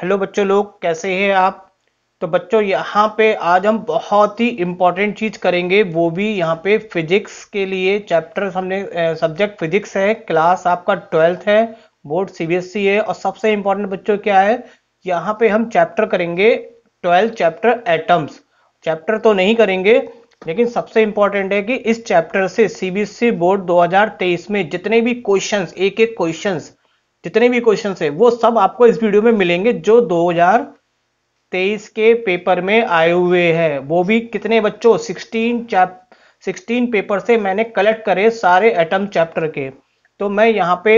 Hello बच्चों लोग कैसे हैं आप तो बच्चों यहाँ पे आज हम बहुत ही इम्पोर्टेंट चीज़ करेंगे वो भी यहाँ पे फिजिक्स के लिए चैप्टर हमने सब्जेक्ट फिजिक्स है क्लास आपका ट्वेल्थ है बोर्ड सीबीएसई e है और सबसे इम्पोर्टेंट बच्चों क्या है यहाँ पे हम चैप्टर करेंगे ट्वेल्थ चैप्टर एटम्स चैप्टर तो नहीं करेंगे लेकिन सबसे इंपॉर्टेंट है कि इस चैप्टर से सीबीएसई बोर्ड e दो में जितने भी क्वेश्चन एक एक क्वेश्चन जितने भी क्वेश्चन है वो सब आपको इस वीडियो में मिलेंगे जो 2023 के पेपर में आए हुए हैं वो भी कितने बच्चों 16 चैप 16 पेपर से मैंने कलेक्ट करे सारे एटम चैप्टर के तो मैं यहाँ पे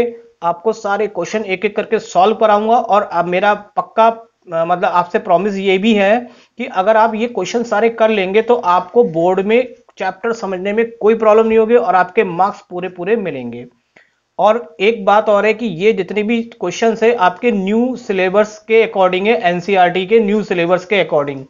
आपको सारे क्वेश्चन एक एक करके सॉल्व कराऊंगा और अब मेरा पक्का मतलब आपसे प्रॉमिस ये भी है कि अगर आप ये क्वेश्चन सारे कर लेंगे तो आपको बोर्ड में चैप्टर समझने में कोई प्रॉब्लम नहीं होगी और आपके मार्क्स पूरे पूरे मिलेंगे और एक बात और है कि ये जितने भी क्वेश्चन है आपके न्यू सिलेबस के अकॉर्डिंग है एनसीईआरटी के न्यू सिलेबस के अकॉर्डिंग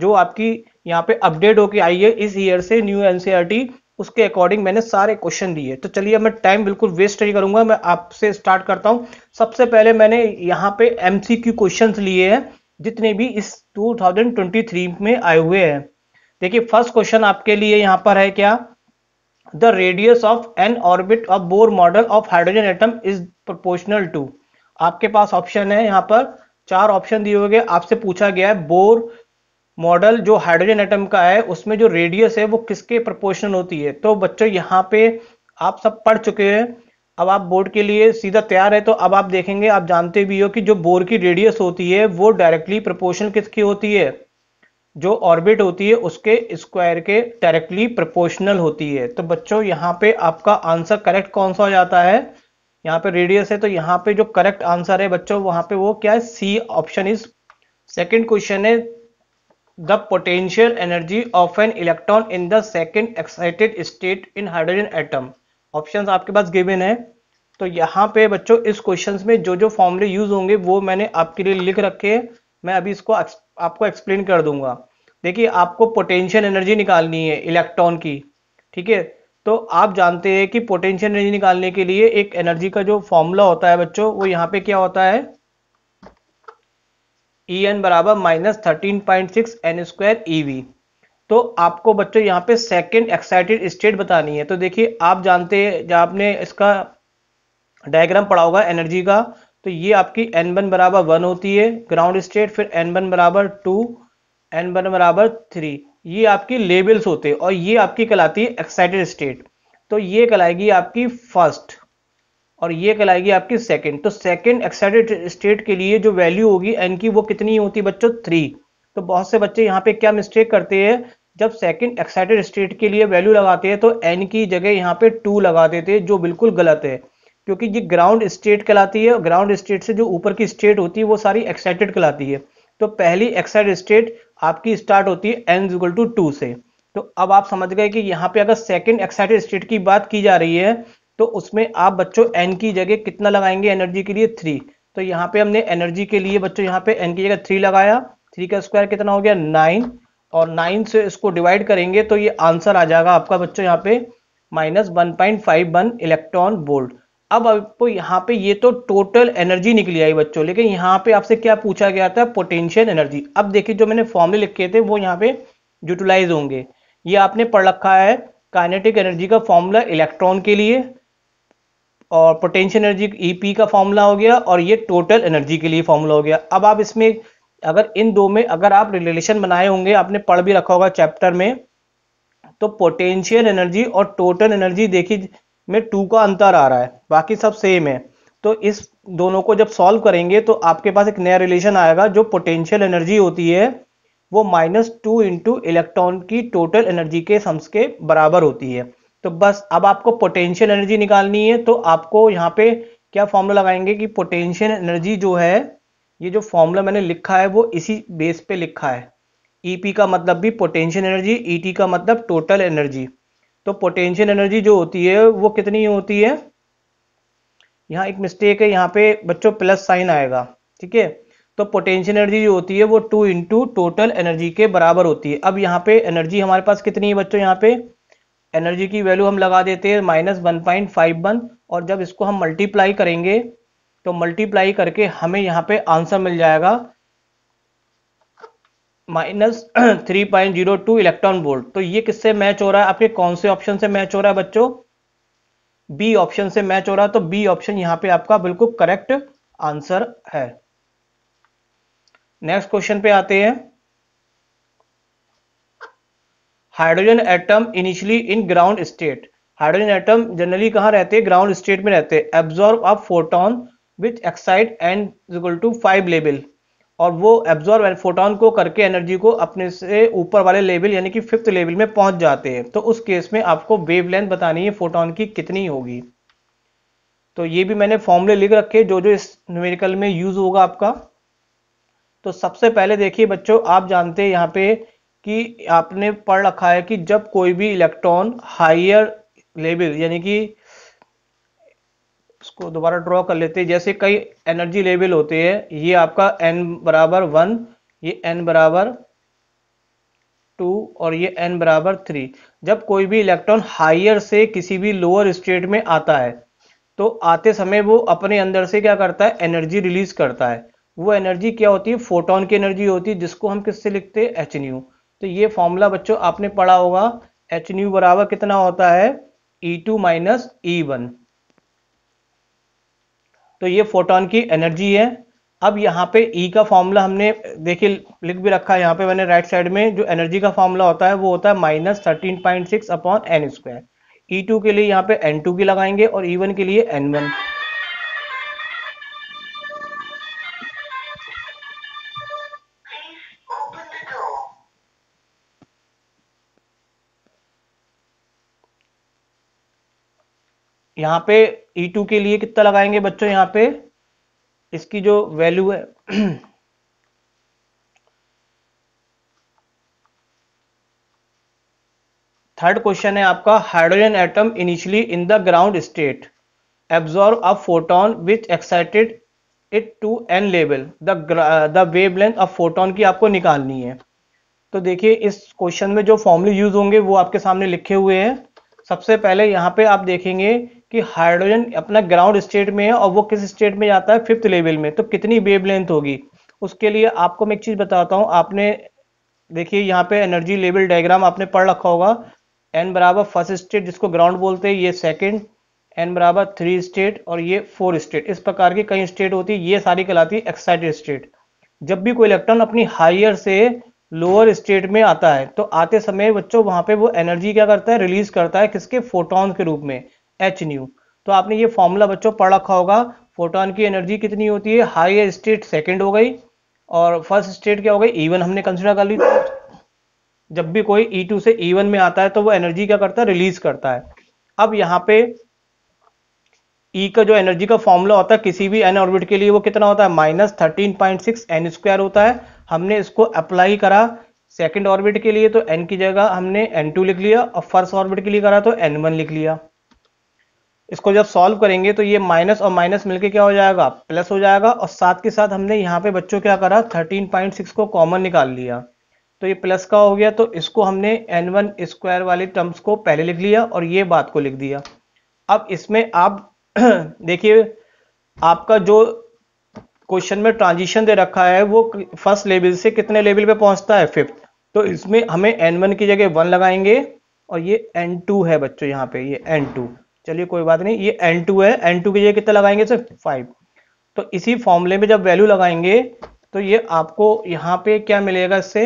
जो आपकी यहाँ पे अपडेट होके आई है इस ईयर से न्यू एनसीआर e उसके अकॉर्डिंग मैंने सारे क्वेश्चन दिए तो चलिए मैं टाइम बिल्कुल वेस्ट नहीं करूंगा मैं आपसे स्टार्ट करता हूँ सबसे पहले मैंने यहाँ पे एम क्यू क्वेश्चन लिए हैं जितने भी इस 2023 में आए हुए हैं देखिए फर्स्ट क्वेश्चन आपके लिए यहाँ पर है क्या the radius of an orbit of Bohr model of hydrogen atom is proportional to आपके पास ऑप्शन है यहाँ पर चार ऑप्शन दिए हुए आपसे पूछा गया है बोर मॉडल जो हाइड्रोजन एटम का है उसमें जो रेडियस है वो किसके प्रोपोर्शनल होती है तो बच्चों यहाँ पे आप सब पढ़ चुके हैं अब आप बोर्ड के लिए सीधा तैयार है तो अब आप देखेंगे आप जानते भी हो कि जो बोर की रेडियस होती है वो डायरेक्टली प्रपोर्शनल किसकी होती है जो ऑर्बिट होती है उसके स्क्वायर के डायरेक्टली प्रोपोर्शनल होती है तो बच्चों यहाँ पे आपका आंसर करेक्ट कौन सा हो जाता है यहाँ पे रेडियस है तो यहाँ पे जो करेक्ट आंसर है बच्चों वहां पे वो क्या है C option is second question है the potential energy of an electron in the second excited state in hydrogen atom option आपके पास गिवेन है तो यहाँ पे बच्चों इस क्वेश्चन में जो जो फॉर्मुले यूज होंगे वो मैंने आपके लिए लिख रखे हैं मैं अभी इसको आपको एक्सप्लेन कर दूंगा देखिए आपको पोटेंशियल एनर्जी निकालनी है इलेक्ट्रॉन की ठीक है तो आप जानते हैं कि पोटेंशियल एनर्जी निकालने के लिए एक एनर्जी का जो फॉर्मूला होता है बच्चों वो यहाँ पे क्या होता है ई एन बराबर minus thirteen point six N square E V तो आपको बच्चों यहाँ पे सेकेंड एक्साइटेड स्टेट बतानी है तो देखिए आप जानते हैं जब आपने इसका डायग्राम पढ़ा होगा एनर्जी का तो ये आपकी एन वन बराबर वन होती है ग्राउंड स्टेट फिर एन वन बराबर टू एन वन बराबर थ्री ये आपकी लेबल्स होते हैं और ये आपकी कहलाती है एक्साइटेड स्टेट तो ये कहलाएगी आपकी फर्स्ट और ये कहलाएगी आपकी सेकंड तो सेकंड एक्साइटेड स्टेट के लिए जो वैल्यू होगी एन की वो कितनी होती है बच्चों थ्री तो बहुत से बच्चे यहाँ पे क्या मिस्टेक करते हैं जब सेकंड एक्साइटेड स्टेट के लिए वैल्यू लगाते हैं तो एन की जगह यहाँ पे टू लगा देते हैं जो बिल्कुल गलत है क्योंकि ये ग्राउंड स्टेट कहलाती है और ग्राउंड स्टेट से जो ऊपर की स्टेट होती है वो सारी एक्साइटेड कहलाती है तो पहली एक्साइड स्टेट आपकी स्टार्ट होती है एनजल टू टू से तो अब आप समझ गए कि यहाँ पे अगर सेकेंड एक्साइटेड स्टेट की बात की जा रही है तो उसमें आप बच्चों एन की जगह कितना लगाएंगे एनर्जी के लिए थ्री तो यहाँ पे हमने एनर्जी के लिए बच्चों यहाँ पे एन की जगह थ्री लगाया थ्री का स्क्वायर कितना हो गया नाइन और नाइन से इसको डिवाइड करेंगे तो ये आंसर आ जाएगा आपका बच्चों यहाँ पे minus one point five one electron volt अब आपको तो यहाँ पे ये तो टोटल एनर्जी निकली आई बच्चों लेकिन यहाँ पे आपसे क्या पूछा गया था पोटेंशियल एनर्जी अब देखिए जो मैंने फॉर्मूले लिखे थे वो यहाँ पे यूटिलाइज होंगे ये आपने पढ़ रखा है काइनेटिक एनर्जी का फॉर्मूला इलेक्ट्रॉन के लिए और पोटेंशियल एनर्जी ईपी का फॉर्मूला हो गया और ये टोटल एनर्जी के लिए फॉर्मूला हो गया अब आप इसमें अगर इन दो में अगर आप रिलेशन बनाए होंगे आपने पढ़ भी रखा होगा चैप्टर में तो पोटेंशियल एनर्जी और टोटल एनर्जी देखिए में टू का अंतर आ रहा है बाकी सब सेम है तो इस दोनों को जब सॉल्व करेंगे तो आपके पास एक नया रिलेशन आएगा जो पोटेंशियल एनर्जी होती है वो माइनस टू इंटू इलेक्ट्रॉन की टोटल एनर्जी के सम्स के बराबर होती है तो बस अब आपको पोटेंशियल एनर्जी निकालनी है तो आपको यहाँ पे क्या फॉर्मूला लगाएंगे कि पोटेंशियल एनर्जी जो है ये जो फॉर्मूला मैंने लिखा है वो इसी बेस पे लिखा है ई e का मतलब भी पोटेंशियल एनर्जी ई का मतलब टोटल एनर्जी तो पोटेंशियल एनर्जी जो होती है वो कितनी होती है यहाँ एक मिस्टेक है यहाँ पे बच्चों प्लस साइन आएगा ठीक है तो पोटेंशियल एनर्जी जो होती है वो टू इंटू टोटल एनर्जी के बराबर होती है अब यहाँ पे एनर्जी हमारे पास कितनी है बच्चों यहाँ पे एनर्जी की वैल्यू हम लगा देते हैं minus one point five one और जब इसको हम मल्टीप्लाई करेंगे तो मल्टीप्लाई करके हमें यहाँ पे आंसर मिल जाएगा minus three point zero two electron volt तो ये किससे मैच हो रहा है आपके कौन से ऑप्शन से मैच हो रहा है बच्चों बी ऑप्शन से मैच हो रहा है तो बी ऑप्शन यहां पे आपका बिल्कुल करेक्ट आंसर है नेक्स्ट क्वेश्चन पे आते हैं hydrogen atom initially in ground state hydrogen atom generally कहां रहते हैं ग्राउंड स्टेट में रहते हैं absorb of photon which excite and to five level और वो एब्जॉर्व फोटोन को करके एनर्जी को अपने से ऊपर वाले लेवल यानी कि फिफ्थ लेवल में पहुंच जाते हैं तो उस केस में आपको वेवलेंथ बतानी है फोटोन की कितनी होगी तो ये भी मैंने फॉर्मूले लिख रखे जो जो इस न्यूमेरिकल में यूज होगा आपका तो सबसे पहले देखिए बच्चों आप जानते हैं यहाँ पे कि आपने पढ़ रखा है कि जब कोई भी इलेक्ट्रॉन हायर लेवल यानी कि इसको दोबारा ड्रॉ कर लेते हैं जैसे कई एनर्जी लेवल होते हैं ये आपका एन बराबर वन ये एन बराबर टू और ये एन बराबर थ्री जब कोई भी इलेक्ट्रॉन हायर से किसी भी लोअर स्टेट में आता है तो आते समय वो अपने अंदर से क्या करता है एनर्जी रिलीज करता है वो एनर्जी क्या होती है फोटोन की एनर्जी होती है जिसको हम किससे लिखते हैं एच न्यू तो ये फॉर्मूला बच्चों आपने पढ़ा होगा एच न्यू बराबर कितना होता है E two minus E one तो ये फोटोन की एनर्जी है अब यहाँ पे ई e का फॉर्मूला हमने देखिए लिख भी रखा है यहाँ पे मैंने राइट साइड में जो एनर्जी का फॉर्मूला होता है वो होता है minus thirteen point six upon N square E two के लिए यहाँ पे एन टू की लगाएंगे और ई e वन के लिए एन वन यहाँ पे E2 के लिए कितना लगाएंगे बच्चों यहाँ पे इसकी जो वैल्यू है थर्ड क्वेश्चन है आपका hydrogen atom initially in the ground state absorb a photon which excited it to N level the wavelength of photon की आपको निकालनी है तो देखिए इस क्वेश्चन में जो फॉर्मूले यूज होंगे वो आपके सामने लिखे हुए हैं सबसे पहले यहाँ पे आप देखेंगे कि हाइड्रोजन अपना ग्राउंड स्टेट में है और वो किस स्टेट में जाता है फिफ्थ लेवल में तो कितनी वेव लेंथ होगी उसके लिए आपको मैं एक चीज़ बताता हूँ आपने देखिए यहाँ पे एनर्जी लेवल डायग्राम आपने पढ़ रखा होगा एन बराबर फर्स्ट स्टेट जिसको ग्राउंड बोलते हैं ये सेकेंड एन बराबर थ्री स्टेट और ये फोर स्टेट इस प्रकार की कई स्टेट होती है ये सारी कहलाती है एक्साइटेड स्टेट जब भी कोई इलेक्ट्रॉन अपनी हायर से लोअर स्टेट में आता है तो आते समय बच्चों वहां पे वो एनर्जी क्या करता है रिलीज करता है किसके फोटोन के रूप में एच न्यू तो आपने ये फॉर्मूला बच्चों पढ़ रखा होगा फोटोन की एनर्जी कितनी होती है हाई स्टेट सेकेंड हो गई और फर्स्ट स्टेट क्या हो गई ईवन e हमने कंसिडर कर ली जब भी कोई E2 से E1 में आता है तो वो एनर्जी क्या करता है रिलीज करता है अब यहाँ पे E का जो एनर्जी का फॉर्मूला होता है किसी भी एन ऑर्बिट के लिए वो कितना होता है minus thirteen point six N square होता है हमने इसको अप्लाई करा सेकेंड ऑर्बिट के लिए तो एन की जगह हमने एन टू लिख लिया और फर्स्ट ऑर्बिट के लिए करा तो एन वन लिख लिया इसको जब सॉल्व करेंगे तो ये माइनस और माइनस मिलके क्या हो जाएगा प्लस हो जाएगा और साथ के साथ हमने यहाँ पे बच्चों क्या करा 13.6 को कॉमन निकाल लिया तो ये प्लस का हो गया तो इसको हमने एन वन स्क्वायर वाले टर्म्स को पहले लिख लिया और ये बात को लिख दिया अब इसमें आप देखिए आपका जो क्वेश्चन में ट्रांजिशन दे रखा है वो फर्स्ट लेवल से कितने लेवल पे पहुंचता है फिफ्थ तो इसमें हमें एन वन की जगह वन लगाएंगे और ये एन टू है बच्चों यहाँ पे ये एन टू चलिए कोई बात नहीं ये एन टू है एन टू की जगह कितना लगाएंगे सर फाइव तो इसी फॉर्मूले में जब वैल्यू लगाएंगे तो ये आपको यहां पे क्या मिलेगा इससे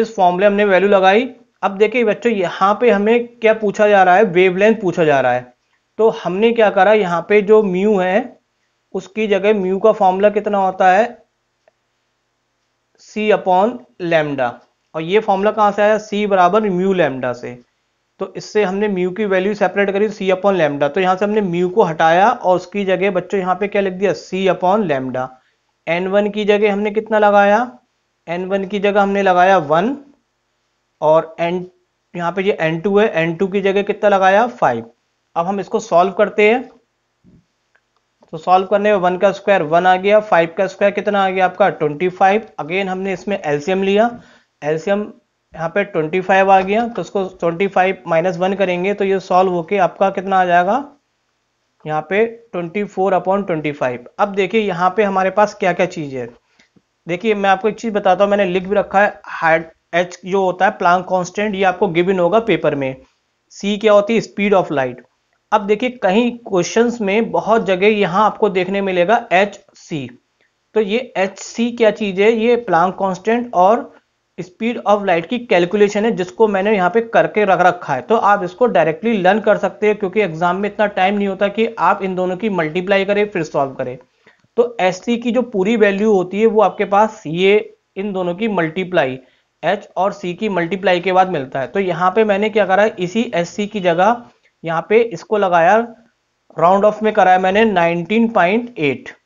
इस फॉर्मूले हमने वैल्यू लगाई अब देखिए बच्चों यहां पे हमें क्या पूछा जा रहा है वेवलेंथ पूछा जा रहा है तो हमने क्या करा यहां पे जो म्यू है उसकी जगह म्यू का फॉर्मूला कितना होता है सी अपॉन लेमडा और ये फॉर्मूला कहाँ से आया सी बराबर म्यू लेमडा से तो इससे हमने म्यू की वैल्यू सेपरेट करी सी अपॉन लेमडा तो यहाँ से हमने म्यू को हटाया और उसकी जगह बच्चों यहाँ पे क्या लिख दिया C upon lambda N one की जगह हमने कितना लगाया एन वन की जगह हमने लगाया वन और एन यहाँ पे ये एन टू है एन टू की जगह कितना लगाया फाइव अब हम इसको सॉल्व करते हैं तो सॉल्व करने में वन का स्क्वायर वन आ गया फाइव का स्क्वायर कितना आ गया आपका ट्वेंटी फाइव अगेन हमने इसमें एल्सियम लिया एल्सियम यहाँ पे 25 आ गया तो उसको 25 फाइव माइनस वन करेंगे तो ये सॉल्व होके आपका कितना आ जाएगा यहाँ पे 24 फोर अपॉन ट्वेंटी अब देखिए यहाँ पे हमारे पास क्या क्या चीज़ है देखिए मैं आपको एक चीज़ बताता हूँ मैंने लिख भी रखा है एच जो होता है प्लांक कांस्टेंट ये आपको गिवन होगा पेपर में सी क्या होती है स्पीड ऑफ लाइट अब देखिए कहीं क्वेश्चंस में बहुत जगह यहाँ आपको देखने मिलेगा एच सी तो ये एच सी क्या चीज़ है ये प्लांक कॉन्स्टेंट और स्पीड ऑफ लाइट की कैलकुलेशन है जिसको मैंने यहाँ पे करके रख रखा है तो आप इसको डायरेक्टली लर्न कर सकते हैं क्योंकि एग्जाम में इतना टाइम नहीं होता कि आप इन दोनों की मल्टीप्लाई करें फिर सॉल्व करें तो एस की जो पूरी वैल्यू होती है वो आपके पास ये इन दोनों की मल्टीप्लाई एच और सी की मल्टीप्लाई के बाद मिलता है तो यहाँ पे मैंने क्या करा इसी एस की जगह यहाँ पे इसको लगाया राउंड ऑफ में कराया मैंने एट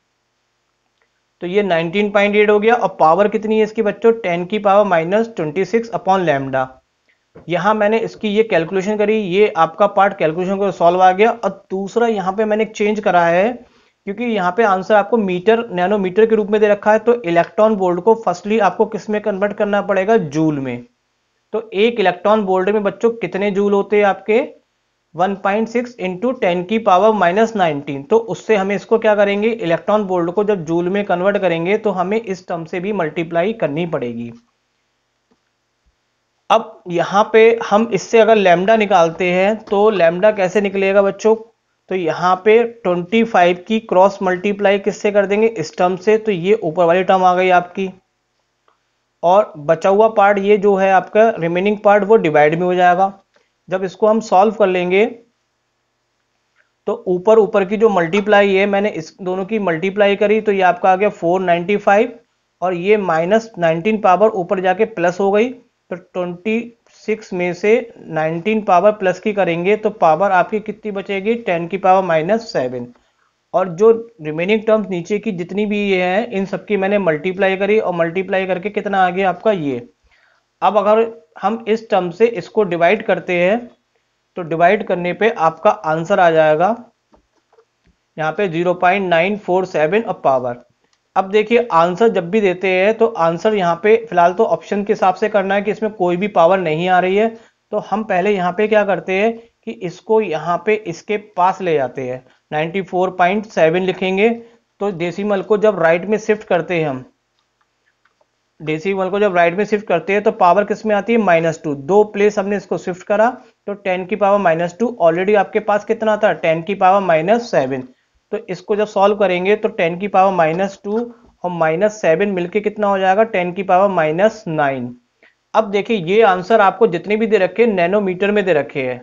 तो ये 19.8 हो गया और पावर कितनी है इसकी बच्चों 10 की power minus twenty six upon lambda यहाँ मैंने इसकी ये कैलकुलेशन करी ये आपका पार्ट कैलकुलेशन को सॉल्व आ गया और दूसरा यहाँ पे मैंने एक चेंज करा है क्योंकि यहाँ पे आंसर आपको मीटर नैनोमीटर के रूप में दे रखा है तो इलेक्ट्रॉन बोल्ट को फर्स्टली आपको किस में कन्वर्ट करना पड़ेगा जूल में तो एक इलेक्ट्रॉन बोल्ट में बच्चों कितने जूल होते हैं आपके 1.6 इंटू टेन की पावर माइनस नाइनटीन तो उससे हमें इसको क्या करेंगे इलेक्ट्रॉन बोल्ड को जब जूल में कन्वर्ट करेंगे तो हमें इस टर्म से भी मल्टीप्लाई करनी पड़ेगी अब यहाँ पे हम इससे अगर लैम्डा निकालते हैं तो लैम्डा कैसे निकलेगा बच्चों तो यहाँ पे 25 की क्रॉस मल्टीप्लाई किससे कर देंगे इस टर्म से तो ये ऊपर वाली टर्म आ गई आपकी और बचा हुआ पार्ट ये जो है आपका रिमेनिंग पार्ट वो डिवाइड में हो जाएगा जब इसको हम सॉल्व कर लेंगे तो ऊपर ऊपर की जो मल्टीप्लाई है मैंने इस दोनों की मल्टीप्लाई करी तो ये आपका आ गया 495 और ये माइनस नाइनटीन पावर ऊपर जाके प्लस हो गई तो 26 में से 19 पावर प्लस की करेंगे तो पावर आपकी कितनी बचेगी 10 की पावर माइनस सेवन और जो रिमेनिंग टर्म्स नीचे की जितनी भी ये हैं इन सबकी मैंने मल्टीप्लाई करी और मल्टीप्लाई करके कितना आ गया आपका ये अब अगर हम इस टर्म से इसको डिवाइड करते हैं तो डिवाइड करने पे आपका आंसर आ जाएगा यहाँ पे 0.947 अब पावर अब देखिए आंसर जब भी देते हैं तो आंसर यहाँ पे फिलहाल तो ऑप्शन के हिसाब से करना है कि इसमें कोई भी पावर नहीं आ रही है तो हम पहले यहाँ पे क्या करते हैं कि इसको यहाँ पे इसके पास ले जाते हैं 94.7 लिखेंगे तो डेसिमल को जब राइट में शिफ्ट करते हैं हम वन को जब राइट में शिफ्ट करते हैं तो पावर किस में आती है माइनस टू दो प्लेस हमने इसको शिफ्ट करा तो टेन की पावर माइनस टू ऑलरेडी आपके पास कितना था टेन की पावर माइनस सेवन तो इसको जब सॉल्व करेंगे तो टेन की पावर माइनस टू और माइनस सेवन मिलकर कितना हो जाएगा टेन की पावर माइनस नाइन अब देखिए ये आंसर आपको जितने भी दे रखे नैनोमीटर में दे रखे हैं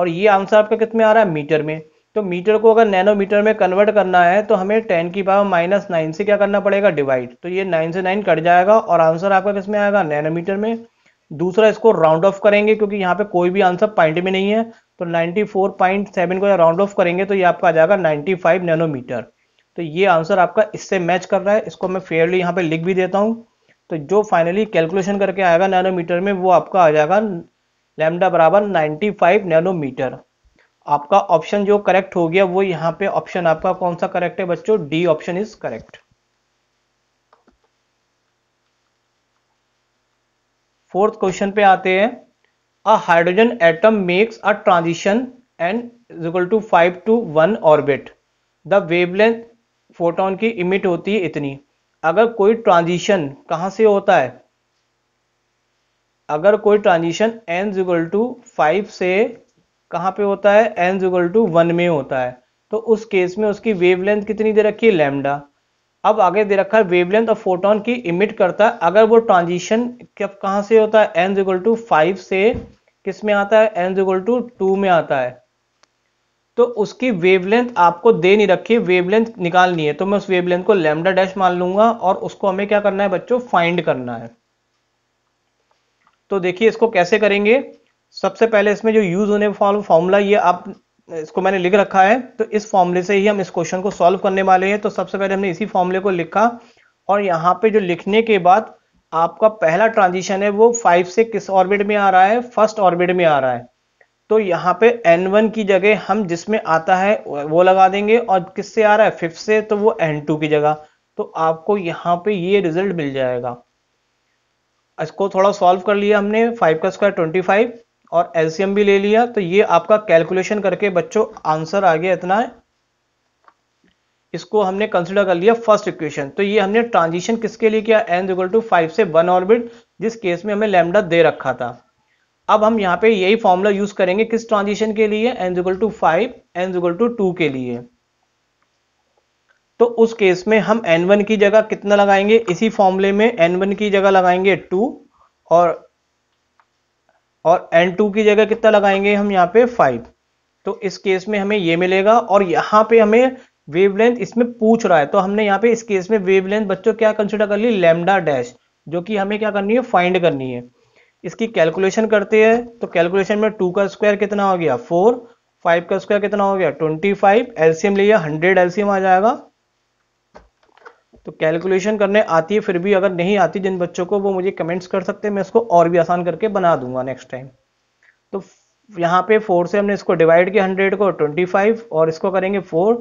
और ये आंसर आपका कितने आ रहा है मीटर में तो मीटर को अगर नैनोमीटर में कन्वर्ट करना है तो हमें टेन की पावर माइनस नाइन से क्या करना पड़ेगा डिवाइड तो ये नाइन से नाइन कट जाएगा और आंसर आपका किसमें आएगा नैनोमीटर में दूसरा इसको राउंड ऑफ करेंगे क्योंकि यहाँ पे कोई भी आंसर पॉइंट में नहीं है तो 94.7 को राउंड ऑफ करेंगे तो ये आपका आ जाएगा 95 नैनोमीटर तो ये आंसर आपका इससे मैच कर रहा है इसको मैं फेयरली यहाँ पे लिख भी देता हूँ तो जो फाइनली कैलकुलेशन करके आएगा नैनोमीटर में वो आपका आ जाएगा लैमडा बराबर फाइव नैनोमीटर आपका ऑप्शन जो करेक्ट हो गया वो यहां पे ऑप्शन आपका कौन सा करेक्ट है बच्चों D option is correct fourth question पे आते हैं a hydrogen atom makes a transition and is equal to five to one orbit the wavelength photon की इमिट होती है इतनी अगर कोई ट्रांजिशन कहां से होता है अगर कोई transition N equal to five से कहाँ पे होता है एन जुगल टू वन में होता है तो उस केस में उसकी वेवलेंथ कितनी दे रखी है लेमडा अब आगे दे रखा है वेवलेंथ ऑफ फोटोन की इमिट करता है अगर वो ट्रांजिशन कब कहाँ से होता है एन जुगल टू फाइव से किस में आता है एन जुगल टू टू में आता है तो उसकी वेवलेंथ आपको दे नहीं रखी है वेवलेंथ निकालनी है तो मैं उस वेवलेंथ को लेमडा डैश मान लूंगा और उसको हमें क्या करना है बच्चों फाइंड करना है तो देखिए इसको कैसे करेंगे सबसे पहले इसमें जो यूज होने फॉर्मूला ये आप इसको मैंने लिख रखा है तो इस फॉर्मूले से ही हम इस क्वेश्चन को सॉल्व करने वाले हैं तो सबसे पहले हमने इसी फॉर्मूले को लिखा और यहाँ पे जो लिखने के बाद आपका पहला ट्रांजिशन है वो फाइव से किस ऑर्बिट में आ रहा है फर्स्ट ऑर्बिट में आ रहा है तो यहाँ पे n1 की जगह हम जिसमें आता है वो लगा देंगे और किससे आ रहा है फिफ्थ से तो वो n2 की जगह तो आपको यहाँ पे ये रिजल्ट मिल जाएगा इसको थोड़ा सॉल्व कर लिया हमने फाइव का स्क्वायर ट्वेंटी फाइव और एलसीएम भी ले लिया तो ये आपका कैलकुलेशन करके बच्चों आंसर आ गया इतना है इसको हमने कंसिडर कर लिया फर्स्ट इक्वेशन तो ये हमने ट्रांजिशन किसके लिए किया एन इक्वल टू फाइव से वन ऑर्बिट जिस केस में हमें लैम्डा दे रखा था अब हम यहाँ पे यही फॉर्मूला यूज करेंगे किस ट्रांजिशन के लिए N equal to five N equal to two के लिए तो उस केस में हम एन वन की जगह कितना लगाएंगे इसी फॉर्मूले में एन वन की जगह लगाएंगे टू और और n2 की जगह कितना लगाएंगे हम यहाँ पे 5 तो इस केस में हमें ये मिलेगा और यहाँ पे हमें वेवलेंथ इसमें पूछ रहा है तो हमने यहाँ पे इस केस में वेवलेंथ बच्चों क्या कंसिडर कर ली लेमडा डैश जो कि हमें क्या करनी है फाइंड करनी है इसकी कैलकुलेशन करते हैं तो कैलकुलेशन में टू का स्क्वायर कितना हो गया फोर फाइव का स्क्वायर कितना हो गया ट्वेंटी फाइव एलसीएम लिया हंड्रेड एलसीएम आ जाएगा तो कैलकुलेशन करने आती है फिर भी अगर नहीं आती जिन बच्चों को वो मुझे कमेंट्स कर सकते हैं मैं इसको और भी आसान करके बना दूंगा नेक्स्ट टाइम तो यहाँ पे फोर से हमने इसको डिवाइड किया हंड्रेड को ट्वेंटी फाइव और इसको करेंगे फोर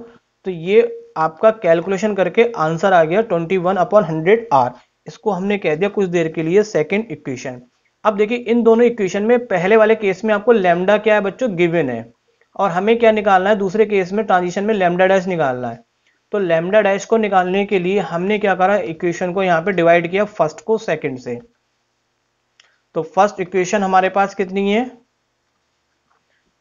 तो ये आपका कैलकुलेशन करके आंसर आ गया twenty one upon hundred R इसको हमने कह दिया कुछ देर के लिए सेकेंड इक्वेशन अब देखिए इन दोनों इक्वेशन में पहले वाले केस में आपको लेमडा क्या है बच्चों गिविन है और हमें क्या निकालना है दूसरे केस में ट्रांजिशन में लेमडा डैश निकालना है तो लेमडा डैश को निकालने के लिए हमने क्या करा इक्वेशन को यहाँ पे डिवाइड किया फर्स्ट को सेकंड से तो फर्स्ट इक्वेशन हमारे पास कितनी है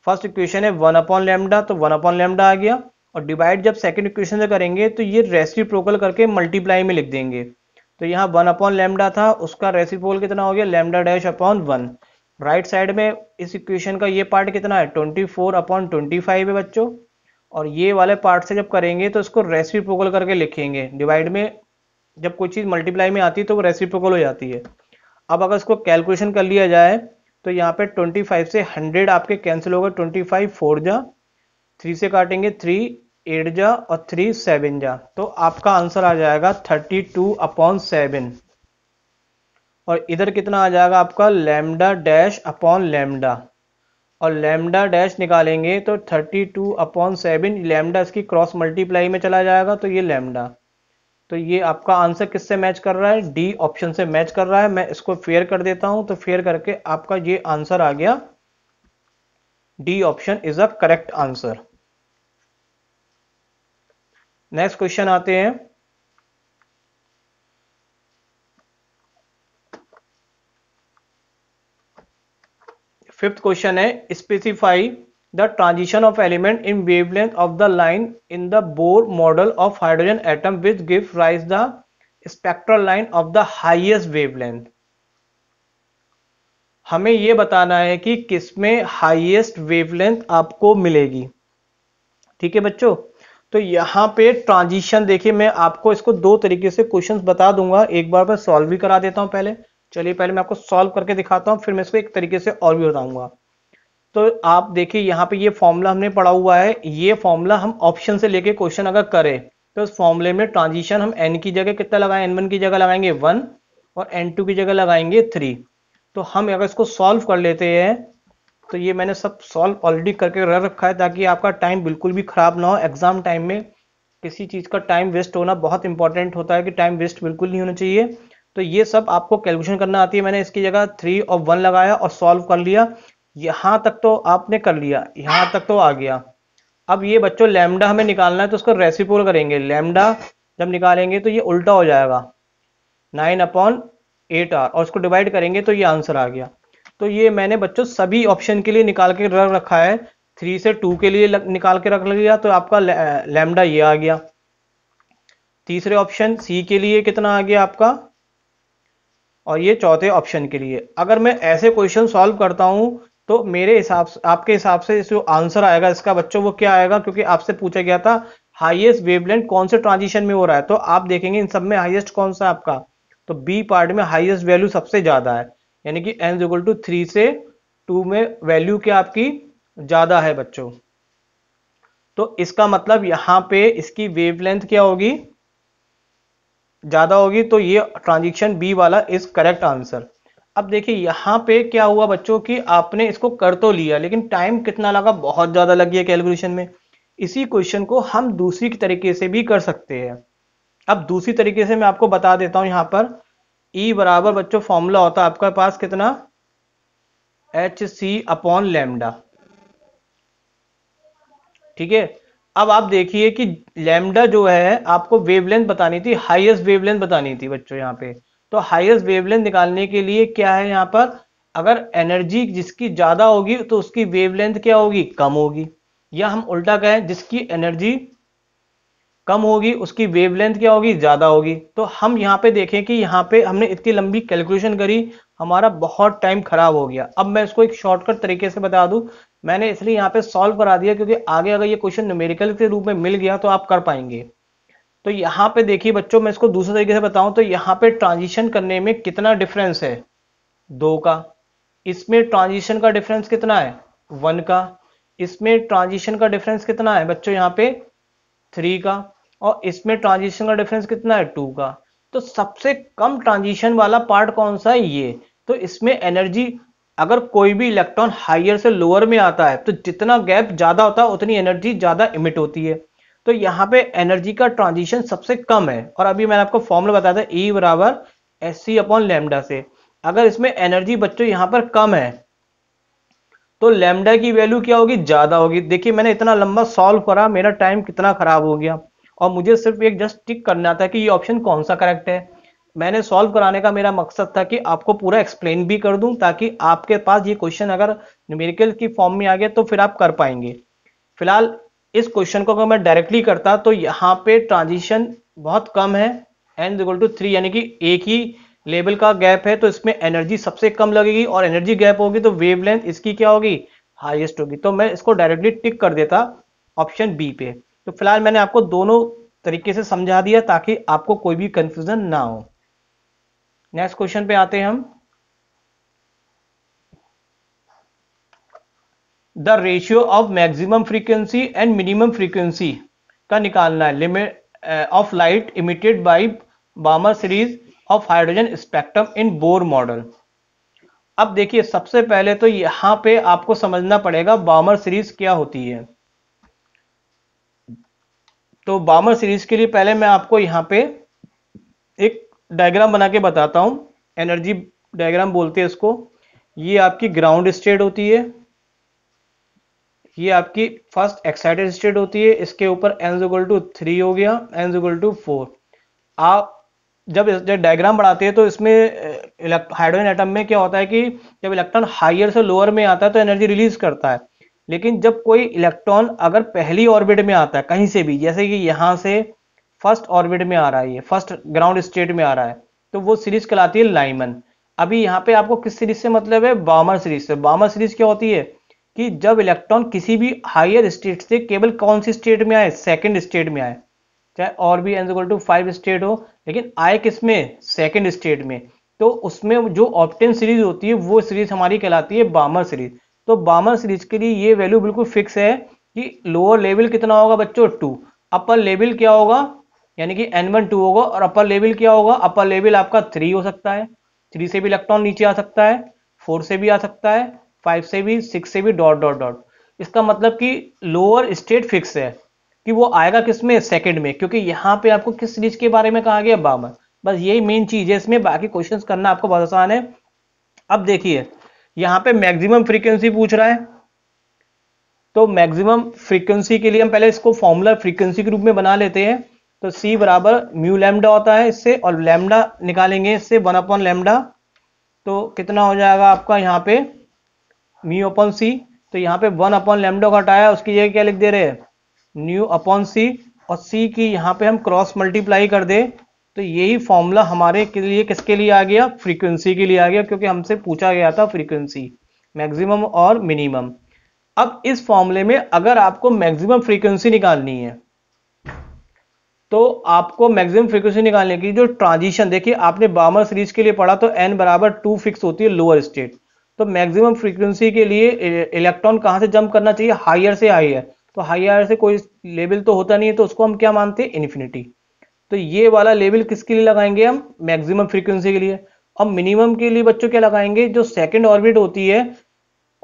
फर्स्ट इक्वेशन है वन अपॉन लेमडा तो वन अपॉन लेमडा आ गया और डिवाइड जब सेकंड इक्वेशन से करेंगे तो ये प्रोकल करके मल्टीप्लाई में लिख देंगे तो यहाँ वन अपॉन लेमडा था उसका रेसिप्रोकल कितना हो गया lambda dash upon one right side में इस इक्वेशन का ये पार्ट कितना है twenty four upon twenty five है बच्चों और ये वाले पार्ट से जब करेंगे तो इसको रेसिप्रोकल करके लिखेंगे डिवाइड में जब कोई चीज़ मल्टीप्लाई में आती है तो वो रेसिप्रोकल हो जाती है अब अगर इसको कैलकुलेशन कर लिया जाए तो यहाँ पे 25 से 100 आपके कैंसिल होगा 25 फाइव फोर जा थ्री से काटेंगे थ्री एट जा और थ्री सेवन जा तो आपका आंसर आ जाएगा 32 टू अपॉन सेवन और इधर कितना आ जाएगा आपका लेमडा डैश अपॉन लेमडा और लेमडा डैश निकालेंगे तो thirty two upon seven lambda इसकी क्रॉस मल्टीप्लाई में चला जाएगा तो ये लेमडा तो ये आपका आंसर किससे मैच कर रहा है डी ऑप्शन से मैच कर रहा है मैं इसको फेयर कर देता हूं तो फेयर करके आपका ये आंसर आ गया D option is a correct answer next question आते हैं फिफ्थ क्वेश्चन है specify the transition of element in wavelength of the line in the Bohr model of hydrogen atom which give rise the spectral line of the highest wavelength हमें यह बताना है कि किसमें highest wavelength आपको मिलेगी ठीक है बच्चों तो यहां पे ट्रांजिशन देखिए मैं आपको इसको दो तरीके से क्वेश्चंस बता दूंगा एक बार मैं सॉल्व भी करा देता हूं पहले चलिए पहले मैं आपको सॉल्व करके दिखाता हूँ फिर मैं इसको एक तरीके से और भी बताऊंगा तो आप देखिए यहाँ पे ये फॉर्मूला हमने पढ़ा हुआ है ये फॉर्मूला हम ऑप्शन से लेके क्वेश्चन अगर करें तो उस फॉर्मूले में ट्रांजिशन हम एन की जगह कितना लगाए एन वन की जगह लगाएंगे वन और एन टू की जगह लगाएंगे थ्री तो हम अगर इसको सॉल्व कर लेते हैं तो ये मैंने सब सॉल्व ऑलरेडी करके रख रखा है ताकि आपका टाइम बिल्कुल भी खराब ना हो एग्जाम टाइम में किसी चीज़ का टाइम वेस्ट होना बहुत इंपॉर्टेंट होता है कि टाइम वेस्ट बिल्कुल नहीं होना चाहिए तो ये सब आपको कैलकुलेशन करना आती है मैंने इसकी जगह थ्री और वन लगाया और सॉल्व कर लिया यहां तक तो आपने कर लिया यहां तक तो आ गया अब ये बच्चों लैमडा हमें निकालना है तो उसको रेसिपोल करेंगे लैमडा जब निकालेंगे तो ये उल्टा हो जाएगा नाइन अपॉन एट आर और उसको डिवाइड करेंगे तो ये आंसर आ गया तो ये मैंने बच्चों सभी ऑप्शन के लिए निकाल के रख रखा है थ्री से टू के लिए निकाल के रख लिया तो आपका लैमडा ये आ गया तीसरे ऑप्शन सी के लिए कितना आ गया आपका और ये चौथे ऑप्शन के लिए अगर मैं ऐसे क्वेश्चन सॉल्व करता हूँ तो मेरे हिसाब से आपके हिसाब से जो आंसर आएगा इसका बच्चों वो क्या आएगा क्योंकि आपसे पूछा गया था हाईएस्ट वेवलेंथ कौन से ट्रांजिशन में हो रहा है तो आप देखेंगे इन सब में हाईएस्ट कौन सा आपका तो बी पार्ट में हाईएस्ट वैल्यू सबसे ज्यादा है यानी कि एन इक्वल टू थ्री से टू में वैल्यू क्या आपकी ज्यादा है बच्चों तो इसका मतलब यहां पे इसकी वेवलेंथ क्या होगी ज़्यादा होगी तो ये ट्रांजेक्शन बी वाला इज करेक्ट आंसर अब देखिए यहाँ पे क्या हुआ बच्चों कि आपने इसको कर तो लिया लेकिन टाइम कितना लगा बहुत ज़्यादा लगी है कैलकुलेशन में इसी क्वेश्चन को हम दूसरी तरीके से भी कर सकते हैं अब दूसरी तरीके से मैं आपको बता देता हूँ यहाँ पर ई e बराबर बच्चों फॉर्मूला होता है आपके पास कितना एच सी अपॉन लेमडा ठीक है अब आप देखिए कि लैम्डा जो है आपको वेवलेंथ बतानी थी हाईएस्ट वेवलेंथ बतानी थी बच्चों यहाँ पे तो हाईएस्ट वेवलेंथ निकालने के लिए क्या है यहाँ पर अगर एनर्जी जिसकी ज़्यादा होगी तो उसकी वेवलेंथ क्या होगी कम होगी या हम उल्टा कहें जिसकी एनर्जी कम होगी उसकी वेवलेंथ क्या होगी ज़्यादा होगी तो हम यहाँ पे देखें कि यहाँ पे हमने इतनी लंबी कैलकुलेशन करी हमारा बहुत टाइम खराब हो गया अब मैं इसको एक शॉर्टकट तरीके से बता दूं मैंने इसलिए यहाँ पे सॉल्व करा दिया क्योंकि आगे अगर ये क्वेश्चन न्यूमेरिकल के रूप में मिल गया तो आप कर पाएंगे तो यहाँ पे देखिए बच्चों मैं इसको दूसरे तरीके से बताऊं तो यहाँ पे ट्रांजिशन करने में कितना डिफरेंस है दो का इसमें ट्रांजिशन का डिफरेंस कितना है वन का इसमें ट्रांजिशन का डिफरेंस कितना है बच्चों यहाँ पे थ्री का और इसमें ट्रांजिशन का डिफरेंस कितना है टू का तो सबसे कम ट्रांजिशन वाला पार्ट कौन सा है ये तो इसमें एनर्जी अगर कोई भी इलेक्ट्रॉन हायर से लोअर में आता है तो जितना गैप ज्यादा होता है उतनी एनर्जी ज्यादा इमिट होती है तो यहाँ पे एनर्जी का ट्रांजिशन सबसे कम है और अभी मैंने आपको फॉर्मूला बताया था ई e बराबर एस सी अपॉन लेमडा से अगर इसमें एनर्जी बच्चों यहाँ पर कम है तो लेमडा की वैल्यू क्या होगी ज्यादा होगी देखिए मैंने इतना लंबा सॉल्व करा मेरा टाइम कितना खराब हो गया और मुझे सिर्फ एक जस्ट टिक करना था कि ये ऑप्शन कौन सा करेक्ट है मैंने सॉल्व कराने का मेरा मकसद था कि आपको पूरा एक्सप्लेन भी कर दूं ताकि आपके पास ये क्वेश्चन अगर न्यूमेरिकल की फॉर्म में आ गया तो फिर आप कर पाएंगे फिलहाल इस क्वेश्चन को अगर मैं डायरेक्टली करता तो यहाँ पे ट्रांजिशन बहुत कम है एन इक्वल टू थ्री यानी कि एक ही लेवल का गैप है तो इसमें एनर्जी सबसे कम लगेगी और एनर्जी गैप होगी तो लेंथ इसकी क्या होगी हाइएस्ट होगी तो मैं इसको डायरेक्टली टिक कर देता ऑप्शन बी पे तो फिलहाल मैंने आपको दोनों तरीके से समझा दिया ताकि आपको कोई भी कंफ्यूजन ना हो नेक्स्ट क्वेश्चन पे आते हैं हम the ratio of maximum frequency and minimum frequency का निकालना है limit of light emitted by Balmer series of hydrogen spectrum in Bohr model अब देखिए सबसे पहले तो यहां पे आपको समझना पड़ेगा बामर सीरीज क्या होती है तो बामर सीरीज के लिए पहले मैं आपको यहां पे एक डायग्राम बना के बताता हूँ एनर्जी डायग्राम बोलते हैं इसको ये आपकी ग्राउंड स्टेट होती है ये आपकी फर्स्ट एक्साइटेड स्टेट होती है इसके ऊपर एन जुगल टू थ्री हो गया एन जुगल टू फोर आप जब जब डायग्राम बढ़ाते हैं तो इसमें हाइड्रोजन एटम में क्या होता है कि जब इलेक्ट्रॉन हाइयर से लोअर में आता है तो एनर्जी रिलीज करता है लेकिन जब कोई इलेक्ट्रॉन अगर पहली ऑर्बिट में आता है कहीं से भी जैसे कि यहाँ से फर्स्ट ऑर्बिट में आ रहा है ये फर्स्ट ग्राउंड स्टेट में आ रहा है तो वो सीरीज कहलाती है लाइमन अभी यहाँ पे आपको किस सीरीज से मतलब है बामर सीरीज से बामर सीरीज क्या होती है कि जब इलेक्ट्रॉन किसी भी हायर स्टेट से केवल कौन सी स्टेट में आए सेकेंड स्टेट में आए चाहे और भी एनजल टू फाइव स्टेट हो लेकिन आए किस में सेकेंड स्टेट में तो उसमें जो ऑप्टेन सीरीज होती है वो सीरीज हमारी कहलाती है बामर सीरीज तो बामर सीरीज के लिए ये वैल्यू बिल्कुल फिक्स है कि लोअर लेवल कितना होगा बच्चों टू अपर लेवल क्या होगा यानी कि एन वन टू होगा और अपर लेवल क्या होगा अपर लेवल आपका थ्री हो सकता है थ्री से भी इलेक्ट्रॉन नीचे आ सकता है फोर से भी आ सकता है फाइव से भी सिक्स से भी डॉट डॉट डॉट इसका मतलब कि लोअर स्टेट फिक्स है कि वो आएगा किस में सेकेंड में क्योंकि यहाँ पे आपको किस सीरीज के बारे में कहा गया बामन बस यही मेन चीज है इसमें बाकी क्वेश्चन करना आपको बहुत आसान है अब देखिए यहाँ पे मैक्सिमम फ्रीक्वेंसी पूछ रहा है तो मैक्सिमम फ्रीक्वेंसी के लिए हम पहले इसको फॉर्मूला फ्रीक्वेंसी के रूप में बना लेते हैं तो c बराबर म्यू लेमडा होता है इससे और लेमडा निकालेंगे इससे वन अपॉन लेमडा तो कितना हो जाएगा आपका यहाँ पे म्यू अपॉन सी तो यहाँ पे वन अपॉन लेमडो का हटाया उसकी जगह क्या लिख दे रहे हैं न्यू अपॉन सी और सी की यहाँ पे हम क्रॉस मल्टीप्लाई कर दे तो यही फॉर्मूला हमारे के लिए किसके लिए आ गया फ्रीक्वेंसी के लिए आ गया क्योंकि हमसे पूछा गया था फ्रीक्वेंसी मैक्सिमम और मिनिमम अब इस फॉर्मूले में अगर आपको मैक्सिमम फ्रीक्वेंसी निकालनी है तो आपको मैक्सिमम फ्रीक्वेंसी निकालने की जो ट्रांजिशन देखिए आपने बामर सीरीज के लिए पढ़ा तो एन बराबर टू फिक्स होती है लोअर स्टेट तो मैक्सिमम फ्रीक्वेंसी के लिए इलेक्ट्रॉन e, कहाँ से जंप करना चाहिए हायर से हायर तो हायर से कोई लेवल तो होता नहीं है तो उसको हम क्या मानते हैं इन्फिनिटी तो ये वाला लेवल किसके लिए लगाएंगे हम मैक्सिमम फ्रीक्वेंसी के लिए अब मिनिमम के लिए बच्चों क्या लगाएंगे जो सेकेंड ऑर्बिट होती है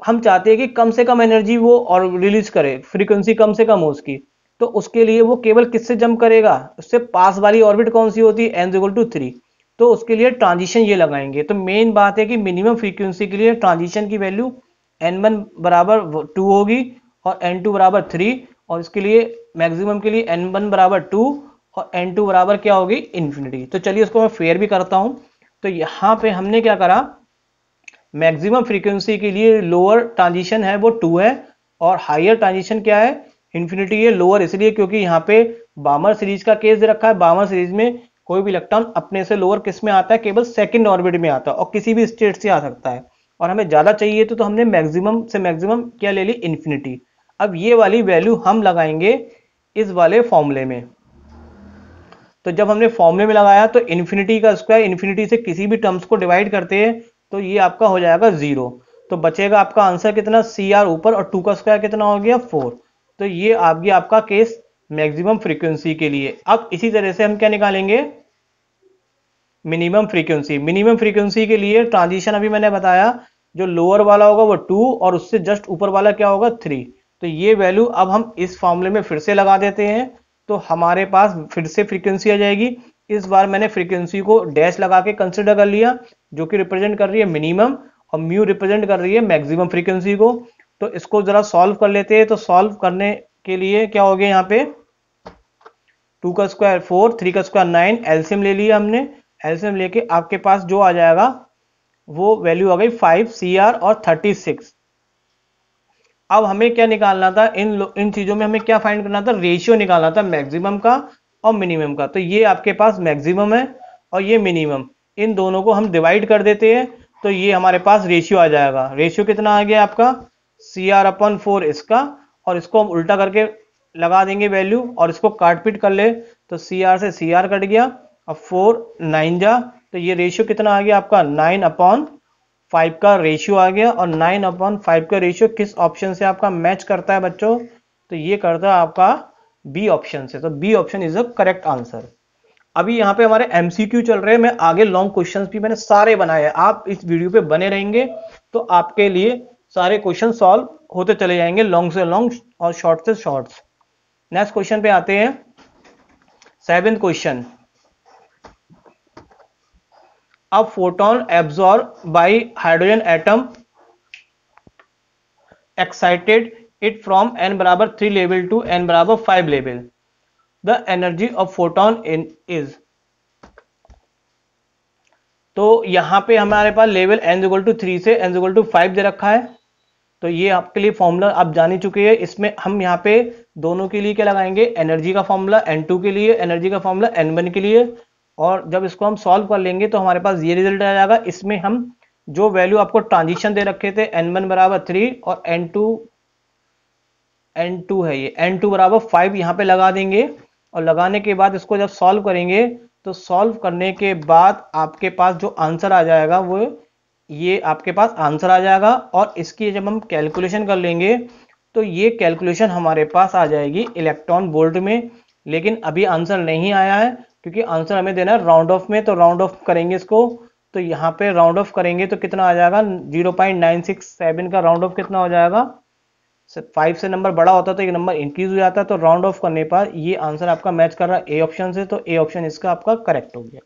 हम चाहते हैं कि कम से कम एनर्जी वो और रिलीज करे फ्रीक्वेंसी कम से कम हो उसकी तो उसके लिए वो केवल किससे जंप करेगा उससे पास वाली ऑर्बिट कौन सी होती है एन टू थ्री तो उसके लिए ट्रांजिशन ये लगाएंगे तो मेन बात है कि मिनिमम फ्रीक्वेंसी के लिए ट्रांजिशन की वैल्यू एन वन बराबर टू होगी और एन टू बराबर थ्री और इसके लिए मैक्सिमम के लिए एन वन बराबर टू और एन टू बराबर क्या होगी इन्फिनिटी तो चलिए इसको मैं फेयर भी करता हूँ तो यहाँ पे हमने क्या करा मैक्सिमम फ्रीक्वेंसी के लिए लोअर ट्रांजिशन है वो टू है और हायर ट्रांजिशन क्या है इन्फिनिटी है लोअर इसलिए क्योंकि यहाँ पे बामर सीरीज का केस दे रखा है बामर सीरीज में कोई भी इलेक्ट्रॉन अपने से लोअर किस में आता है केवल सेकंड ऑर्बिट में आता है और किसी भी स्टेट से आ सकता है और हमें ज़्यादा चाहिए तो, तो हमने मैक्सिमम से मैक्सिमम क्या ले ली इन्फिनिटी अब ये वाली वैल्यू हम लगाएंगे इस वाले फॉर्मूले में तो जब हमने फॉर्मूले में लगाया तो इन्फिनिटी का स्क्वायर इन्फिनिटी से किसी भी टर्म्स को डिवाइड करते हैं तो ये आपका हो जाएगा जीरो तो बचेगा आपका आंसर कितना सी आर ऊपर और टू का स्क्वायर कितना हो गया फोर तो ये आपकी आपका केस मैक्सिमम फ्रीक्वेंसी के लिए अब इसी तरह से हम क्या निकालेंगे मिनिमम फ्रीक्वेंसी मिनिमम फ्रीक्वेंसी के लिए ट्रांजिशन अभी मैंने बताया जो लोअर वाला होगा वो टू और उससे जस्ट ऊपर वाला क्या होगा थ्री तो ये वैल्यू अब हम इस फॉर्मूले में फिर से लगा देते हैं तो हमारे पास फिर से फ्रीक्वेंसी आ जाएगी इस बार मैंने फ्रीक्वेंसी को डैश लगा के कंसिडर कर लिया जो कि रिप्रेजेंट कर रही है मिनिमम और म्यू रिप्रेजेंट कर रही है मैक्सिमम फ्रीक्वेंसी को तो इसको जरा सॉल्व कर लेते हैं तो सॉल्व करने के लिए क्या हो गया यहाँ पे टू का स्क्वायर फोर थ्री का स्क्वायर नाइन एल्सियम ले लिया हमने एल्सियम लेके आपके पास जो आ जाएगा वो वैल्यू आ गई फाइव सी आर और थर्टी सिक्स अब हमें क्या निकालना था इन इन चीजों में हमें क्या फाइंड करना था रेशियो निकालना था मैक्सिमम का और मिनिमम का तो ये आपके पास मैक्सिमम है और ये मिनिमम इन दोनों को हम डिवाइड कर देते हैं तो ये हमारे पास रेशियो आ जाएगा रेशियो कितना आ गया आपका सी आर अपन फोर इसका और इसको हम उल्टा करके लगा देंगे वैल्यू और इसको काटपीट कर ले तो सी आर से सी आर कट गया अब फोर नाइन जा तो ये रेशियो कितना आ गया आपका नाइन अपॉन फाइव का रेशियो आ गया और नाइन अपॉन फाइव का रेशियो किस ऑप्शन से आपका मैच करता है बच्चों तो ये करता है आपका बी ऑप्शन से तो B option is a correct answer अभी यहाँ पे हमारे एमसीक्यू चल रहे हैं मैं आगे लॉन्ग क्वेश्चंस भी मैंने सारे बनाए हैं आप इस वीडियो पे बने रहेंगे तो आपके लिए सारे क्वेश्चन सॉल्व होते चले जाएंगे लॉन्ग से लॉन्ग और शॉर्ट से शॉर्ट्स नेक्स्ट क्वेश्चन पे आते हैं सेवेंथ क्वेश्चन अब photon absorb by hydrogen atom excited it from N बराबर थ्री लेवल टू एन बराबर five level the energy of photon in is तो यहां पे हमारे पास level n equal to three से n इक्वल टू फाइव दे रखा है तो ये आपके लिए फॉर्मूला आप जान ही चुके हैं इसमें हम यहाँ पे दोनों के लिए क्या लगाएंगे एनर्जी का फॉर्मूला एन टू के लिए एनर्जी का फॉर्मूला एन वन के लिए और जब इसको हम सॉल्व कर लेंगे तो हमारे पास ये रिजल्ट आ जाएगा इसमें हम जो वैल्यू आपको ट्रांजिशन दे रखे थे एन वन बराबर थ्री और एन टू एन टू है ये एन टू बराबर फाइव यहाँ पे लगा देंगे और लगाने के बाद इसको जब सॉल्व करेंगे तो सॉल्व करने के बाद आपके पास जो आंसर आ जाएगा वो ये आपके पास आंसर आ जाएगा और इसकी जब हम कैलकुलेशन कर लेंगे तो ये कैलकुलेशन हमारे पास आ जाएगी इलेक्ट्रॉन वोल्ट में लेकिन अभी आंसर नहीं आया है क्योंकि आंसर हमें देना है राउंड ऑफ में तो राउंड ऑफ करेंगे इसको तो यहाँ पे राउंड ऑफ करेंगे तो कितना आ जाएगा 0.967 का राउंड ऑफ कितना हो जाएगा फाइव से नंबर बड़ा होता है तो एक नंबर इंक्रीज हो जाता है तो राउंड ऑफ करने पर ये आंसर आपका मैच कर रहा है ए ऑप्शन से तो ए ऑप्शन इसका आपका करेक्ट हो गया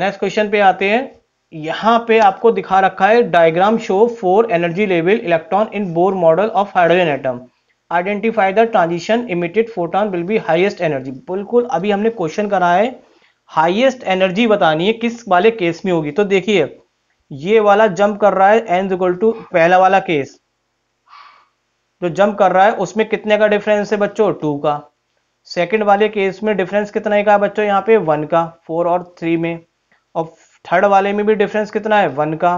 नेक्स्ट क्वेश्चन पे आते हैं यहां पे आपको दिखा रखा है diagram show four energy level electron in Bohr model of hydrogen atom identify the transition emitted photon will be highest energy बिल्कुल अभी हमने क्वेश्चन करा है हाईएस्ट एनर्जी बतानी है किस वाले केस में होगी तो देखिए ये वाला जंप कर रहा है एन इक्वल टू पहला वाला केस जो जंप कर रहा है उसमें कितने का डिफरेंस है बच्चों टू का सेकंड वाले केस में डिफरेंस कितने का है बच्चों यहाँ पे वन का फोर और थ्री में और थर्ड वाले में भी डिफरेंस कितना है वन का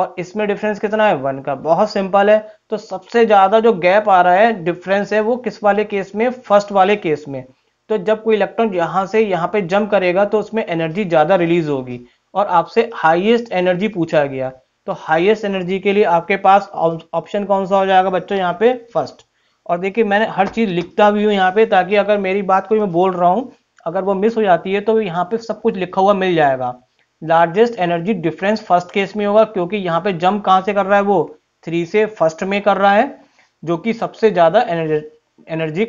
और इसमें डिफरेंस कितना है वन का बहुत सिंपल है तो सबसे ज़्यादा जो गैप आ रहा है डिफरेंस है वो किस वाले केस में फर्स्ट वाले केस में तो जब कोई इलेक्ट्रॉन यहाँ से यहाँ पे जंप करेगा तो उसमें एनर्जी ज़्यादा रिलीज होगी और आपसे हाईएस्ट एनर्जी पूछा गया तो हाईएस्ट एनर्जी के लिए आपके पास ऑप्शन कौन सा हो जाएगा बच्चों यहाँ पे फर्स्ट और देखिए मैंने हर चीज़ लिखता भी हूँ यहाँ पे ताकि अगर मेरी बात कोई मैं बोल रहा हूँ अगर वो मिस हो जाती है तो यहाँ पे सब कुछ लिखा हुआ मिल जाएगा largest energy difference first case में होगा क्योंकि यहाँ पे जंप कहाँ से कर रहा है वो थ्री से फर्स्ट में कर रहा है जो कि सबसे ज़्यादा एनर्जी एनर्जी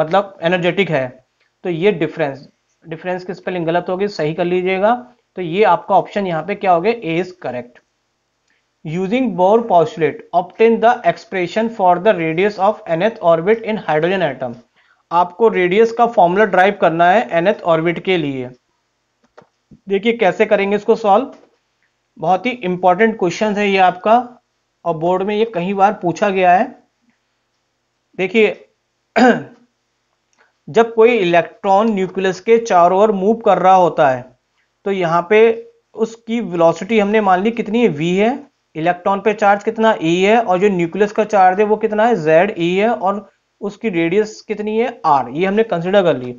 मतलब एनर्जेटिक है तो ये डिफरेंस डिफरेंस की स्पेलिंग गलत होगी सही कर लीजिएगा तो ये आपका ऑप्शन यहाँ पे क्या हो गया A is correct using Bohr postulate obtain the expression for the radius of nth orbit in hydrogen atoms आपको रेडियस का फॉर्मूला ड्राइव करना है एनएथ ऑर्बिट के लिए देखिए कैसे करेंगे इसको सॉल्व बहुत ही इंपॉर्टेंट क्वेश्चन है ये आपका और बोर्ड में ये कई बार पूछा गया है देखिए जब कोई इलेक्ट्रॉन न्यूक्लियस के चारों ओर मूव कर रहा होता है तो यहाँ पे उसकी वेलोसिटी हमने मान ली कितनी है वी है इलेक्ट्रॉन पे चार्ज कितना e है और जो न्यूक्लियस का चार्ज है वो कितना है जेड e है और उसकी रेडियस कितनी है आर ये हमने कंसिडर कर ली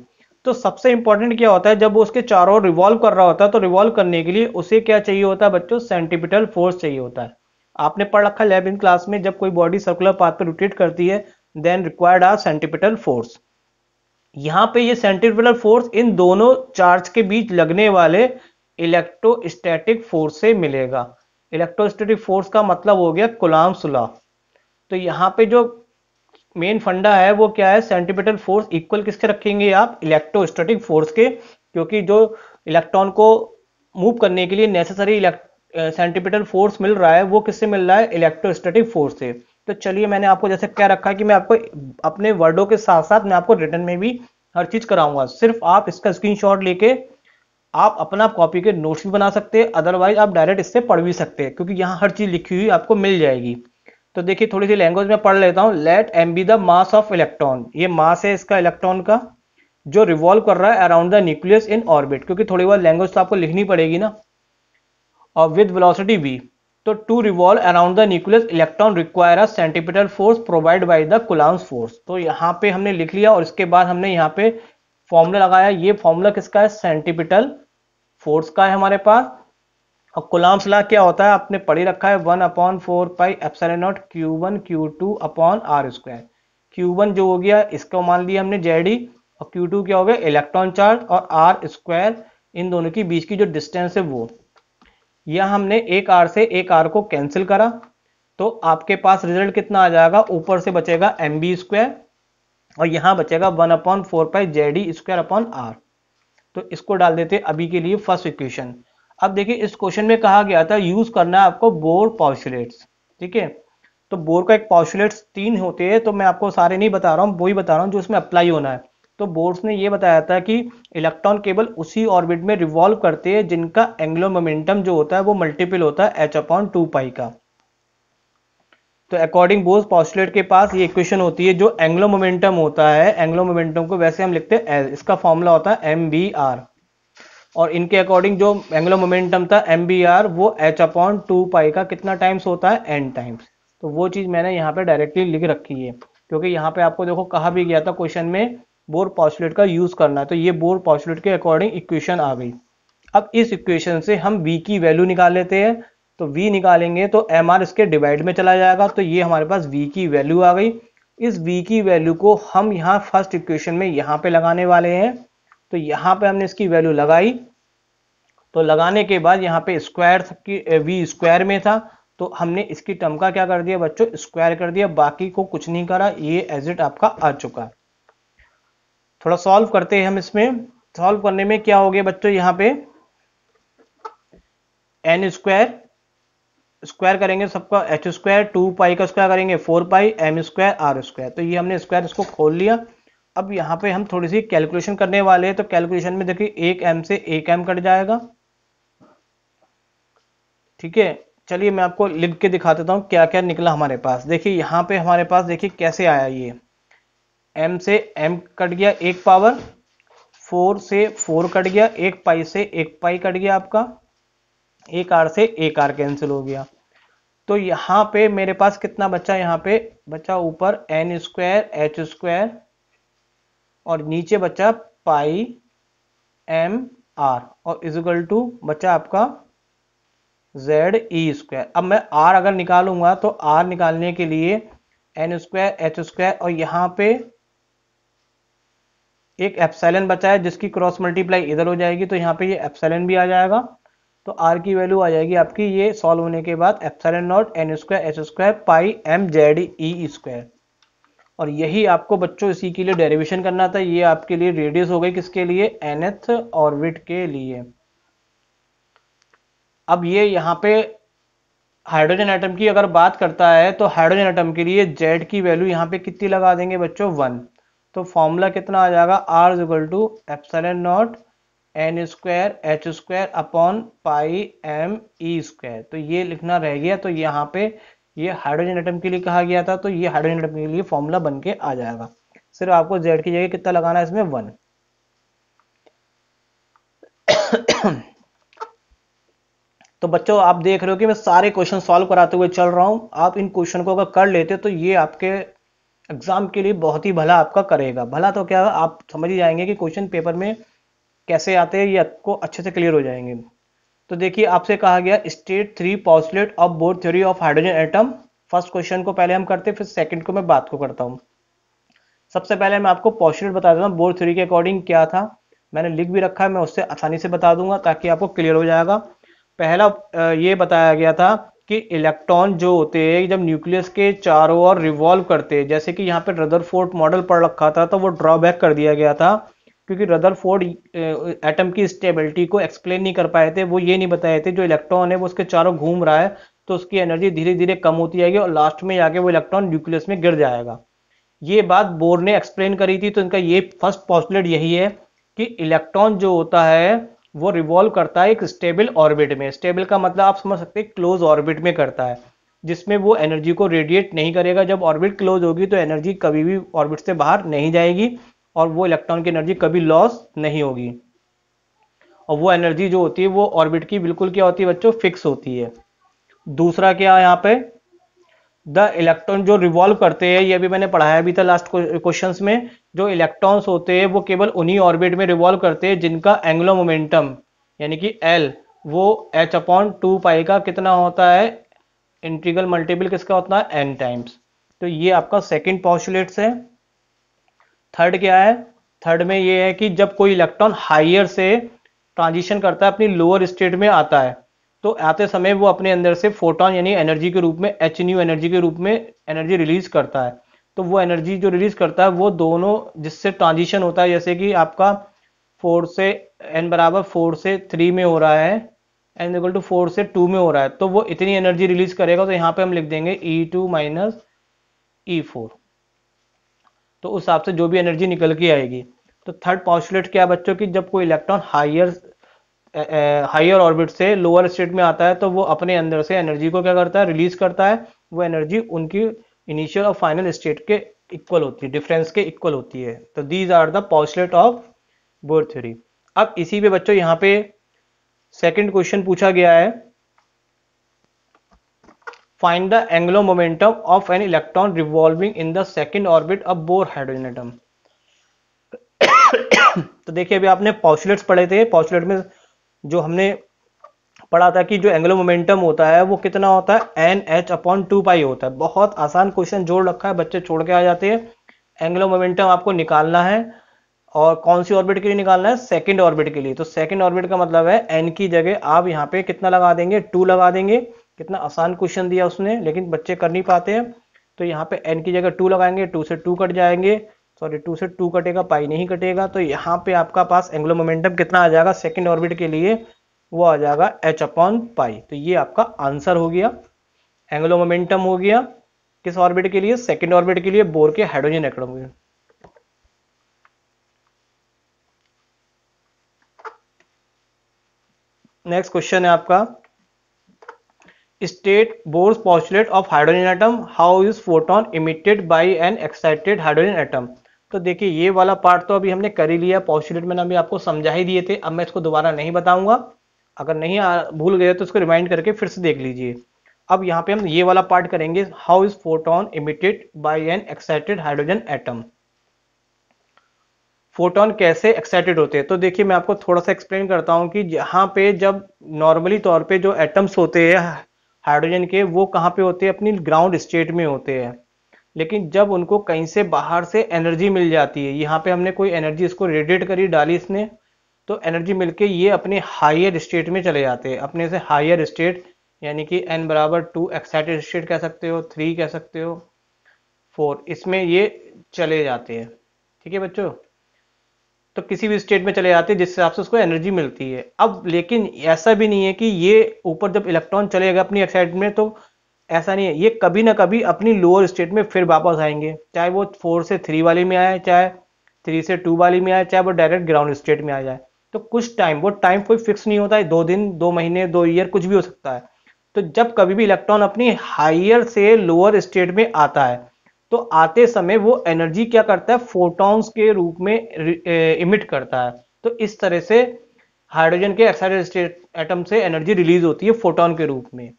तो सबसे इंपॉर्टेंट क्या होता है जब वो उसके चारों रिवॉल्व कर रहा होता है तो रिवॉल्व करने के लिए उसे क्या चाहिए होता है बच्चों सेंटिपिटल फोर्स चाहिए होता है आपने पढ़ रखा लैब इन क्लास में जब कोई बॉडी सर्कुलर पाथ पर रोटेट करती है then required are centripetal force यहाँ पे ये सेंटिपिटल फोर्स इन दोनों चार्ज के बीच लगने वाले इलेक्ट्रोस्टैटिक फोर्स से मिलेगा इलेक्ट्रोस्टैटिक फोर्स का मतलब हो गया कुलाम सुला तो यहाँ पे जो मेन फंडा है वो क्या है सेंटिपेटल फोर्स इक्वल किसके रखेंगे आप इलेक्ट्रोस्टैटिक फोर्स के क्योंकि जो इलेक्ट्रॉन को मूव करने के लिए नेसेसरी सेंटिपेटल फोर्स मिल रहा है वो किससे मिल रहा है इलेक्ट्रोस्टैटिक फोर्स से तो चलिए मैंने आपको जैसे क्या रखा है कि मैं आपको अपने वर्डों के साथ साथ मैं आपको रिटर्न में भी हर चीज कराऊंगा सिर्फ आप इसका स्क्रीन लेके आप अपना कॉपी के नोट्स भी बना सकते हैं अदरवाइज आप डायरेक्ट इससे पढ़ भी सकते हैं क्योंकि यहाँ हर चीज लिखी हुई आपको मिल जाएगी तो देखिए थोड़ी सी लैंग्वेज में पढ़ लेता हूं let M be the mass of electron ये मास है इसका इलेक्ट्रॉन का जो रिवॉल्व कर रहा है around the nucleus in orbit क्योंकि थोड़ी बहुत लैंग्वेज तो आपको लिखनी पड़ेगी ना और विद वेलोसिटी वी तो to revolve around the nucleus electron require a centripetal force provide by the Coulomb's force तो यहाँ पे हमने लिख लिया और इसके बाद हमने यहाँ पे फॉर्मूला लगाया ये फॉर्मूला किसका है सेंटिपिटल फोर्स का है हमारे पास और गुलाम्स ला क्या होता है आपने पढ़ी रखा है one upon four pi epsilon naught Q one Q two upon R square Q one जो हो गया इसको मान लिया हमने जेडी और क्यू टू क्या हो गया इलेक्ट्रॉन चार्ज और आर स्क्वायर इन दोनों के बीच की जो डिस्टेंस है वो यह हमने एक आर से एक आर को कैंसिल करा तो आपके पास रिजल्ट कितना आ जाएगा ऊपर से बचेगा एम बी स्क्वायर और यहाँ बचेगा one upon four pi ZD square upon R तो इसको डाल देते अभी के लिए फर्स्ट इक्वेशन अब देखिए इस क्वेश्चन में कहा गया था यूज करना है आपको बोर पॉस्टुलेट्स ठीक है तो बोर का एक पॉस्टुलेट्स तीन होते हैं तो मैं आपको सारे नहीं बता रहा हूँ वही बता रहा हूँ जो उसमें अप्लाई होना है तो बोर्स ने ये बताया था कि इलेक्ट्रॉन केवल उसी ऑर्बिट में रिवॉल्व करते हैं जिनका एंग्लो मोमेंटम जो होता है वो मल्टीपल होता है एच अपॉन टू पाई का तो अकॉर्डिंग बोर्स पॉस्टुलेट के पास ये इक्वेशन होती है जो एंग्लो मोमेंटम होता है एंग्लो मोमेंटम को वैसे हम लिखते हैं इसका फॉर्मूला होता है एम बी आर और इनके अकॉर्डिंग जो एंगुलर मोमेंटम था एम वो एच अपॉन टू पाई का कितना टाइम्स होता है एन टाइम्स तो वो चीज़ मैंने यहाँ पे डायरेक्टली लिख रखी है क्योंकि यहाँ पे आपको देखो कहा भी गया था क्वेश्चन में बोर पॉस्टुलेट का यूज़ करना है तो ये बोर पॉस्टुलेट के अकॉर्डिंग इक्वेशन आ गई अब इस इक्वेशन से हम वी की वैल्यू निकाल लेते हैं तो वी निकालेंगे तो एम आर इसके डिवाइड में चला जाएगा तो ये हमारे पास वी की वैल्यू आ गई इस वी की वैल्यू को हम यहाँ फर्स्ट इक्वेशन में यहाँ पे लगाने वाले हैं तो यहाँ पे हमने इसकी वैल्यू लगाई तो लगाने के बाद यहाँ पे स्क्वायर की वी स्क्वायर में था तो हमने इसकी टर्म का क्या कर दिया बच्चों स्क्वायर कर दिया बाकी को कुछ नहीं करा ये एजिट आपका आ चुका है थोड़ा सॉल्व करते हैं हम इसमें सॉल्व करने में क्या हो गया बच्चों यहाँ पे एन स्क्वायर स्क्वायर करेंगे सबका एच स्क्वायर टू पाई का स्क्वायर करेंगे four pi M square R square तो ये हमने स्क्वायर इसको खोल लिया अब यहाँ पे हम थोड़ी सी कैलकुलेशन करने वाले हैं तो कैलकुलेशन में देखिए एक एम से एक एम कट जाएगा ठीक है चलिए मैं आपको लिख के दिखा देता हूँ क्या क्या निकला हमारे पास देखिए यहाँ पे हमारे पास देखिए कैसे आया ये m से m कट गया एक पावर फोर से फोर कट गया एक पाई से एक पाई कट गया आपका एक आर से एक आर कैंसिल हो गया तो यहाँ पे मेरे पास कितना बचा यहाँ पे बचा ऊपर एन स्क्वायर एच स्क्वायर और नीचे बचा पाई एम आर और इजिकल टू बचा आपका जेड ई स्क्वायर अब मैं आर अगर निकालूंगा तो आर निकालने के लिए एन स्क्वायर एच स्क्वायर और यहां पे एक एप्सैलन बचा है जिसकी क्रॉस मल्टीप्लाई इधर हो जाएगी तो यहाँ पे ये एप्सैलन भी आ जाएगा तो आर की वैल्यू आ जाएगी आपकी ये सॉल्व होने के बाद epsilon naught N square H square pi M Z E square और यही आपको बच्चों इसी के लिए डेरिवेशन करना था ये आपके लिए रेडियस हो गई किसके लिए एनथ ऑर्बिट के लिए अब ये यहाँ पे हाइड्रोजन एटम की अगर बात करता है तो हाइड्रोजन एटम के लिए जेड की वैल्यू यहाँ पे कितनी लगा देंगे बच्चों वन तो फॉर्मूला कितना आ जाएगा R equal to epsilon naught N square H square upon pi M E square तो ये लिखना रह गया तो यहाँ पे ये हाइड्रोजन एटम के लिए कहा गया था तो ये हाइड्रोजन एटम के लिए फॉर्मूला बन के आ जाएगा सिर्फ आपको जेड की जगह कितना लगाना है इसमें वन तो बच्चों आप देख रहे हो कि मैं सारे क्वेश्चन सॉल्व कराते हुए चल रहा हूँ आप इन क्वेश्चन को अगर कर लेते तो ये आपके एग्जाम के लिए बहुत ही भला आपका करेगा भला तो क्या आप समझ ही जाएंगे कि क्वेश्चन पेपर में कैसे आते हैं ये आपको अच्छे से क्लियर हो जाएंगे तो देखिए आपसे कहा गया state three postulate of Bohr theory of hydrogen atom first question को पहले हम करते फिर सेकंड को मैं बात को करता हूँ सबसे पहले मैं आपको पॉस्टलेट बता देता हूँ बोर्ड थ्योरी के अकॉर्डिंग क्या था मैंने लिख भी रखा है मैं उससे आसानी से बता दूंगा ताकि आपको क्लियर हो जाएगा पहला ये बताया गया था कि इलेक्ट्रॉन जो होते हैं जब न्यूक्लियस के चारों ओर रिवॉल्व करते हैं जैसे कि यहाँ पे रदर मॉडल पढ़ रखा था तो वो ड्रॉबैक कर दिया गया था क्योंकि रदर फोर्ड एटम की स्टेबिलिटी को एक्सप्लेन नहीं कर पाए थे वो ये नहीं बताए थे जो इलेक्ट्रॉन है वो उसके चारों घूम रहा है तो उसकी एनर्जी धीरे धीरे कम होती जाएगी और लास्ट में जाके वो इलेक्ट्रॉन न्यूक्लियस में गिर जाएगा ये बात बोर ने एक्सप्लेन करी थी तो इनका ये फर्स्ट पॉस्टुलेट यही है कि इलेक्ट्रॉन जो होता है वो रिवॉल्व करता है एक स्टेबल ऑर्बिट में स्टेबल का मतलब आप समझ सकते हैं क्लोज ऑर्बिट में करता है जिसमें वो एनर्जी को रेडिएट नहीं करेगा जब ऑर्बिट क्लोज होगी तो एनर्जी कभी भी ऑर्बिट से बाहर नहीं जाएगी और वो इलेक्ट्रॉन की एनर्जी कभी लॉस नहीं होगी और वो एनर्जी जो होती है वो ऑर्बिट की बिल्कुल क्या होती है बच्चों फिक्स होती है दूसरा क्या है यहाँ पे द इलेक्ट्रॉन जो रिवॉल्व करते हैं ये भी मैंने पढ़ाया भी था लास्ट क्वेश्चन में जो इलेक्ट्रॉन्स होते हैं वो केवल उन्हीं ऑर्बिट में रिवॉल्व करते हैं जिनका एंगुलर मोमेंटम यानी कि एल वो एच अपॉन टू पाई का कितना होता है इंटीग्रल मल्टीपल किसका होता है एन टाइम्स तो ये आपका सेकेंड पॉस्टुलेट्स है थर्ड क्या है थर्ड में ये है कि जब कोई इलेक्ट्रॉन हाइयर से ट्रांजिशन करता है अपनी लोअर स्टेट में आता है तो आते समय वो अपने अंदर से फोटोन यानी एनर्जी के रूप में एच न्यू एनर्जी के रूप में एनर्जी रिलीज करता है तो वो एनर्जी जो रिलीज करता है वो दोनों जिससे ट्रांजिशन होता है जैसे कि आपका फोर से एन बराबर फोर से थ्री में हो रहा है एन इक्वल टू फोर से टू में हो रहा है तो वो इतनी एनर्जी रिलीज करेगा तो यहाँ पे हम लिख देंगे E two minus E four तो उस हिसाब से जो भी एनर्जी निकल के आएगी तो थर्ड पॉस्टुलेट क्या बच्चों की जब कोई इलेक्ट्रॉन हायर हायर ऑर्बिट से लोअर स्टेट में आता है तो वो अपने अंदर से एनर्जी को क्या करता है रिलीज करता है वो एनर्जी उनकी इनिशियल और फाइनल स्टेट के इक्वल होती है डिफरेंस के इक्वल होती है तो these are the postulate of Bohr theory अब इसी पे बच्चों यहां पे सेकंड क्वेश्चन पूछा गया है find the angular momentum of an electron revolving in the second orbit of Bohr hydrogen atom तो देखिए अभी आपने पॉस्टुलेट्स पढ़े थे पॉस्टुलेट में जो हमने पढ़ा था कि जो एंगुलर मोमेंटम होता है वो कितना होता है N H upon two pi होता है बहुत आसान क्वेश्चन जोड़ रखा है बच्चे छोड़ के आ जाते हैं एंगुलर मोमेंटम आपको निकालना है और कौन सी ऑर्बिट के लिए निकालना है सेकंड ऑर्बिट के लिए तो सेकंड ऑर्बिट का मतलब है एन की जगह आप यहाँ पे कितना लगा देंगे टू लगा देंगे कितना आसान क्वेश्चन दिया उसने लेकिन बच्चे कर नहीं पाते हैं तो यहाँ पे एन की जगह टू लगाएंगे टू से टू कट जाएंगे सॉरी टू से टू कटेगा पाई नहीं कटेगा तो यहाँ पे आपका पास एंग्लो मोमेंटम कितना आ जाएगा सेकेंड ऑर्बिट के लिए वो आ जाएगा एच अपॉन पाई तो ये आपका आंसर हो गया एंगलो मोमेंटम हो गया किस ऑर्बिट के लिए सेकेंड ऑर्बिट के लिए बोर के हाइड्रोजन एक्टम हो नेक्स्ट क्वेश्चन है आपका state Bohr's postulate of hydrogen atom how is photon emitted by an excited hydrogen atom तो देखिए ये वाला पार्ट तो अभी हमने कर ही लिया पॉस्टुलेट मैंने अभी आपको समझा ही दिए थे अब मैं इसको दोबारा नहीं बताऊंगा अगर नहीं आ, भूल गए तो उसको रिमाइंड करके फिर से देख लीजिए अब यहाँ पे हम ये वाला पार्ट करेंगे how is photon emitted by an excited hydrogen atom photon कैसे एक्साइटेड होते हैं तो देखिए मैं आपको थोड़ा सा एक्सप्लेन करता हूँ कि यहाँ पे जब नॉर्मली तौर पे जो एटम्स होते हैं हाइड्रोजन के वो कहाँ पे होते हैं अपनी ग्राउंड स्टेट में होते हैं लेकिन जब उनको कहीं से बाहर से एनर्जी मिल जाती है यहाँ पे हमने कोई एनर्जी इसको रेडिएट करी डाली इसने तो एनर्जी मिलके ये अपने हायर स्टेट में चले जाते हैं अपने से हायर स्टेट यानी कि एन बराबर टू एक्साइटेड स्टेट कह सकते हो थ्री कह सकते हो फोर इसमें ये चले जाते हैं ठीक है बच्चों तो किसी भी स्टेट में चले जाते हैं जिस हिसाब से उसको एनर्जी मिलती है अब लेकिन ऐसा भी नहीं है कि ये ऊपर जब इलेक्ट्रॉन चलेगा अपनी एक्साइट में तो ऐसा नहीं है ये कभी ना कभी अपनी लोअर स्टेट में फिर वापस आएंगे चाहे वो फोर से थ्री वाली में आए चाहे थ्री से टू वाली में आए चाहे वो डायरेक्ट ग्राउंड स्टेट में आ जाए तो कुछ टाइम वो टाइम कोई फिक्स नहीं होता है दो दिन दो महीने दो ईयर कुछ भी हो सकता है तो जब कभी भी इलेक्ट्रॉन अपनी हाइयर से लोअर स्टेट में आता है तो आते समय वो एनर्जी क्या करता है फोटॉन्स के रूप में इमिट करता है तो इस तरह से हाइड्रोजन के एक्साइटेड स्टेट एटम से एनर्जी रिलीज होती है फोटोन के रूप में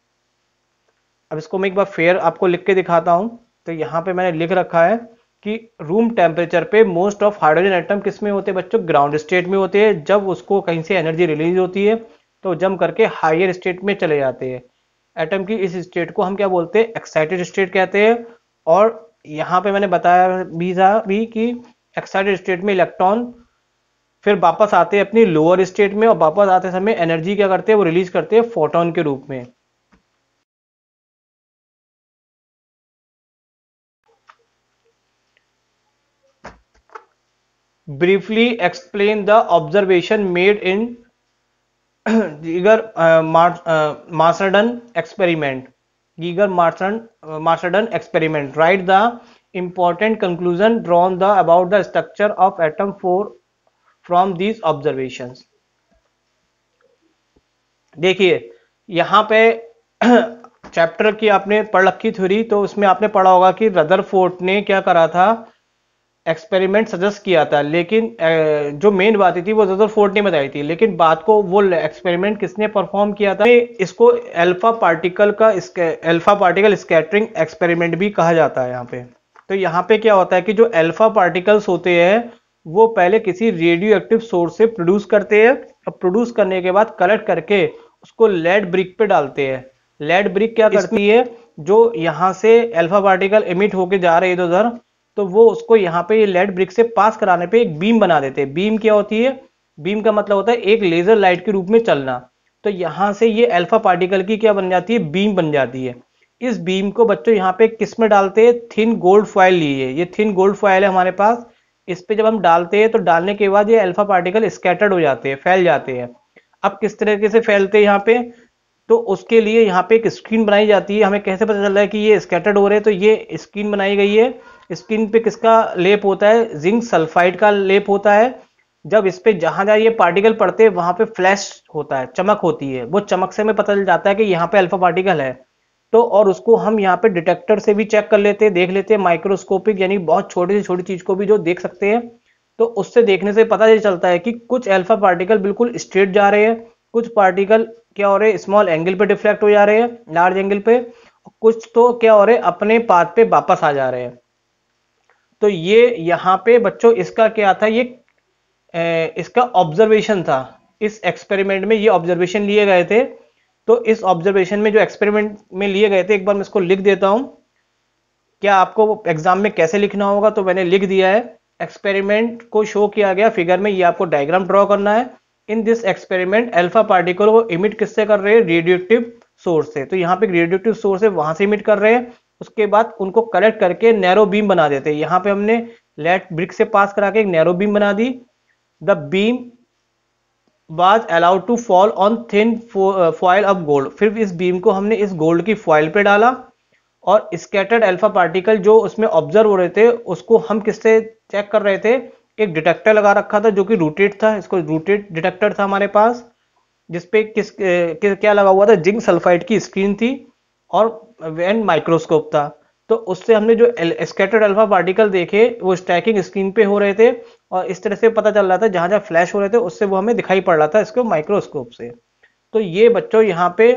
अब इसको मैं एक बार फेयर आपको लिख के दिखाता हूं तो यहाँ पे मैंने लिख रखा है कि रूम टेम्परेचर पे मोस्ट ऑफ हाइड्रोजन एटम किस में होते हैं बच्चों ग्राउंड स्टेट में होते हैं जब उसको कहीं से एनर्जी रिलीज होती है तो जम करके हायर स्टेट में चले जाते हैं एटम की इस स्टेट को हम क्या बोलते हैं एक्साइटेड स्टेट कहते हैं और यहाँ पे मैंने बताया भी था भी कि एक्साइटेड स्टेट में इलेक्ट्रॉन फिर वापस आते हैं अपनी लोअर स्टेट में और वापस आते समय एनर्जी क्या करते हैं वो रिलीज करते हैं फोटोन के रूप में briefly explain the observation made in Giger uh, Marsden uh, experiment. Giger Marsden, uh, Marsden experiment. Write the important conclusion drawn the about the structure of atom four from these observations. देखिए यहाँ पे chapter की आपने पढ़ रखी theory तो उसमें आपने पढ़ा होगा कि रदरफोर्ड ने क्या करा था एक्सपेरिमेंट सजेस्ट किया था लेकिन जो मेन बात थी वो जजर फोर्ड ने बताई थी लेकिन बात को वो एक्सपेरिमेंट किसने परफॉर्म किया था इसको अल्फा पार्टिकल का अल्फा पार्टिकल स्कैटरिंग एक्सपेरिमेंट भी कहा जाता है यहाँ पे तो यहाँ पे क्या होता है कि जो अल्फा पार्टिकल्स होते हैं वो पहले किसी रेडियो एक्टिव सोर्स से प्रोड्यूस करते हैं और प्रोड्यूस करने के बाद कलेक्ट करके उसको लेड ब्रिक पे डालते हैं लेड ब्रिक क्या करती है जो यहाँ से अल्फा पार्टिकल इमिट होके जा रहे इधर उधर तो वो उसको यहाँ पे ये लेड ब्रिक से पास कराने पे एक बीम बना देते हैं बीम क्या होती है बीम का मतलब होता है एक लेजर लाइट के रूप में चलना तो यहाँ से ये अल्फा पार्टिकल की क्या बन जाती है बीम बन जाती है इस बीम को बच्चों यहाँ पे किस में डालते हैं थिन गोल्ड फॉयल लिए ये थिन गोल्ड फॉयल है हमारे पास इस पे जब हम डालते हैं तो डालने के बाद ये अल्फा पार्टिकल स्कैटर्ड हो जाते हैं फैल जाते हैं अब किस तरीके से फैलते हैं यहाँ पे तो उसके लिए यहाँ पे एक स्क्रीन बनाई जाती है हमें कैसे पता चल रहा है कि ये स्कैटर्ड हो रहे हैं तो ये स्क्रीन बनाई गई है स्किन पे किसका लेप होता है जिंक सल्फाइड का लेप होता है जब इस पे जहां जहां ये पार्टिकल पड़ते हैं वहां पे फ्लैश होता है चमक होती है वो चमक से हमें पता चल जाता है कि यहाँ पे अल्फा पार्टिकल है तो और उसको हम यहाँ पे डिटेक्टर से भी चेक कर लेते हैं देख लेते हैं माइक्रोस्कोपिक यानी बहुत छोटी से छोटी चीज को भी जो देख सकते हैं तो उससे देखने से पता चलता है कि कुछ अल्फा पार्टिकल बिल्कुल स्ट्रेट जा रहे हैं कुछ पार्टिकल क्या हो रहे हैं स्मॉल एंगल पे डिफ्लेक्ट हो जा रहे हैं लार्ज एंगल पे कुछ तो क्या हो रहे अपने पाथ पे वापस आ जा रहे हैं तो ये यहाँ पे बच्चों इसका क्या था ये ए, इसका ऑब्जर्वेशन था इस एक्सपेरिमेंट में ये ऑब्जर्वेशन लिए गए थे तो इस ऑब्जर्वेशन में जो एक्सपेरिमेंट में लिए गए थे एक बार मैं इसको लिख देता हूँ क्या आपको एग्जाम में कैसे लिखना होगा तो मैंने लिख दिया है एक्सपेरिमेंट को शो किया गया फिगर में ये आपको डायग्राम ड्रॉ करना है in this experiment alpha particle को इमिट किससे कर रहे हैं रेडियोटिव सोर्स से तो यहाँ पे रेडियोटिव सोर्स है वहां से इमिट कर रहे हैं उसके बाद उनको कलेक्ट करके नैरो बीम बना देते हैं यहाँ पे हमने लेट ब्रिक से पास करा के एक नैरो बीम बना दी the beam was allowed to fall on thin foil of gold फिर इस बीम को हमने इस गोल्ड की फॉइल पे डाला और स्कैटर्ड अल्फा पार्टिकल जो उसमें ऑब्जर्व हो रहे थे उसको हम किससे चेक कर रहे थे एक डिटेक्टर लगा रखा था जो कि रूटेड था इसको रूटेड डिटेक्टर था हमारे पास जिसपे किस, uh, किस क्या लगा हुआ था जिंक सल्फाइड की स्क्रीन थी और एंड माइक्रोस्कोप था तो उससे हमने जो स्कैटर्ड अल्फा पार्टिकल देखे वो स्ट्रैकिंग स्क्रीन पे हो रहे थे और इस तरह से पता चल रहा था जहां जहां फ्लैश हो रहे थे उससे वो हमें दिखाई पड़ रहा था इसको माइक्रोस्कोप से तो ये बच्चों यहाँ पे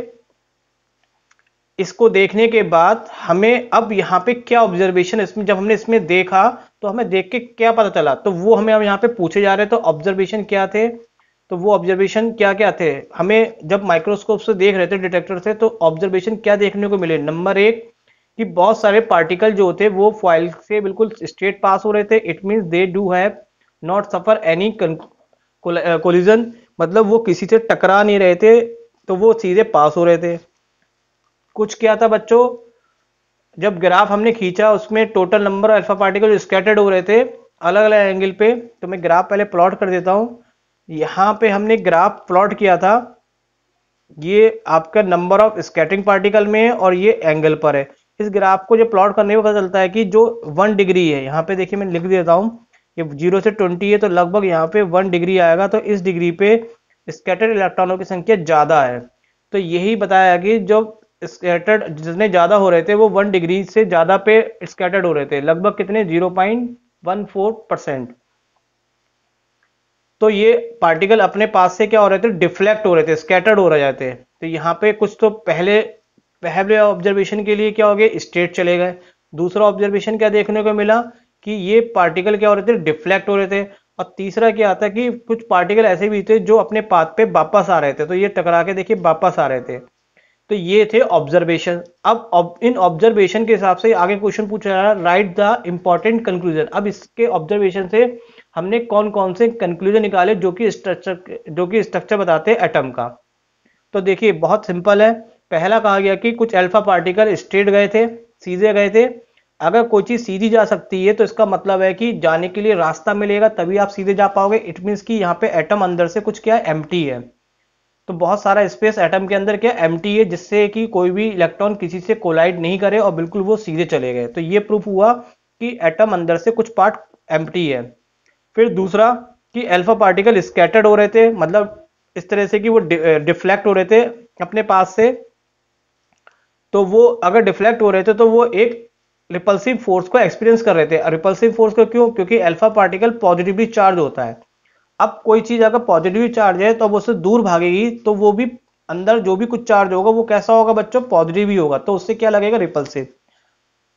इसको देखने के बाद हमें अब यहाँ पे क्या ऑब्जर्वेशन इसमें जब हमने इसमें देखा तो हमें देख के क्या पता चला तो वो हमें अब यहाँ पे पूछे जा रहे तो ऑब्जर्वेशन क्या थे तो वो ऑब्जर्वेशन क्या क्या थे हमें जब माइक्रोस्कोप से देख रहे थे डिटेक्टर से तो ऑब्जर्वेशन क्या देखने को मिले नंबर एक कि बहुत सारे पार्टिकल जो होते वो फॉइल से बिल्कुल स्ट्रेट पास हो रहे थे it means they do have not suffer any collision मतलब वो किसी से टकरा नहीं रहे थे तो वो सीधे पास हो रहे थे कुछ क्या था बच्चों जब ग्राफ हमने खींचा उसमें total number alpha particle scattered हो रहे थे अलग अलग एंगल पे तो मैं ग्राफ पहले प्लॉट कर देता हूँ यहां पे हमने ग्राफ प्लॉट किया था ये आपका नंबर ऑफ स्केटिंग पार्टिकल में है और ये एंगल पर है इस ग्राफ को जो प्लॉट करने में पता चलता है कि जो वन डिग्री है यहाँ पे देखिए मैं लिख देता हूँ ये जीरो से ट्वेंटी है तो लगभग यहाँ पे वन डिग्री आएगा तो इस डिग्री पे स्केटेड इलेक्ट्रॉनों की संख्या ज़्यादा है तो यही बताया कि जो स्केटेड जितने ज़्यादा हो रहे थे वो वन डिग्री से ज़्यादा पे स्केटर्ड हो रहे थे लगभग कितने zero point one four percent तो ये पार्टिकल अपने पास से क्या हो रहे थे डिफ्लेक्ट हो रहे थे स्कैटर्ड हो रहे जाते हैं तो यहाँ पे कुछ तो पहले पहले ऑब्जर्वेशन के लिए क्या हो गया स्ट्रेट चले गए दूसरा ऑब्जर्वेशन क्या देखने को मिला कि ये पार्टिकल क्या हो रहे थे डिफ्लेक्ट हो रहे थे और तीसरा क्या आता कि कुछ पार्टिकल ऐसे भी थे जो अपने पाथ पे वापस आ रहे थे तो ये टकरा के देखिए वापस आ रहे थे तो ये थे ऑब्जर्वेशन अब इन ऑब्जर्वेशन के हिसाब से आगे क्वेश्चन पूछा जा रहा है राइट द इंपॉर्टेंट कंक्लूजन अब इसके ऑब्जर्वेशन से हमने कौन कौन से कंक्लूजन निकाले जो कि स्ट्रक्चर जो कि स्ट्रक्चर बताते हैं एटम का तो देखिए बहुत सिंपल है पहला कहा गया कि कुछ अल्फा पार्टिकल स्ट्रेट गए थे सीधे गए थे अगर कोई चीज सीधी जा सकती है तो इसका मतलब है कि जाने के लिए रास्ता मिलेगा तभी आप सीधे जा पाओगे इट मीन्स कि यहाँ पे एटम अंदर से कुछ क्या है एम है तो बहुत सारा स्पेस एटम के अंदर क्या एम है जिससे कि कोई भी इलेक्ट्रॉन किसी से कोलाइड नहीं करे और बिल्कुल वो सीधे चले गए तो ये प्रूफ हुआ कि एटम अंदर से कुछ पार्ट एम है फिर दूसरा कि अल्फा पार्टिकल स्कैटर्ड हो रहे थे मतलब इस तरह से कि वो डिफ्लेक्ट हो रहे थे अपने पास से तो वो अगर डिफ्लेक्ट हो रहे थे तो वो एक रिपल्सिव फोर्स को एक्सपीरियंस कर रहे थे रिपल्सिव फोर्स को क्यों क्योंकि अल्फा पार्टिकल पॉजिटिवली चार्ज होता है अब कोई चीज अगर पॉजिटिवली चार्ज है तो अब उससे दूर भागेगी तो वो भी अंदर जो भी कुछ चार्ज होगा वो कैसा होगा बच्चों पॉजिटिव ही होगा तो उससे क्या लगेगा रिपल्सिव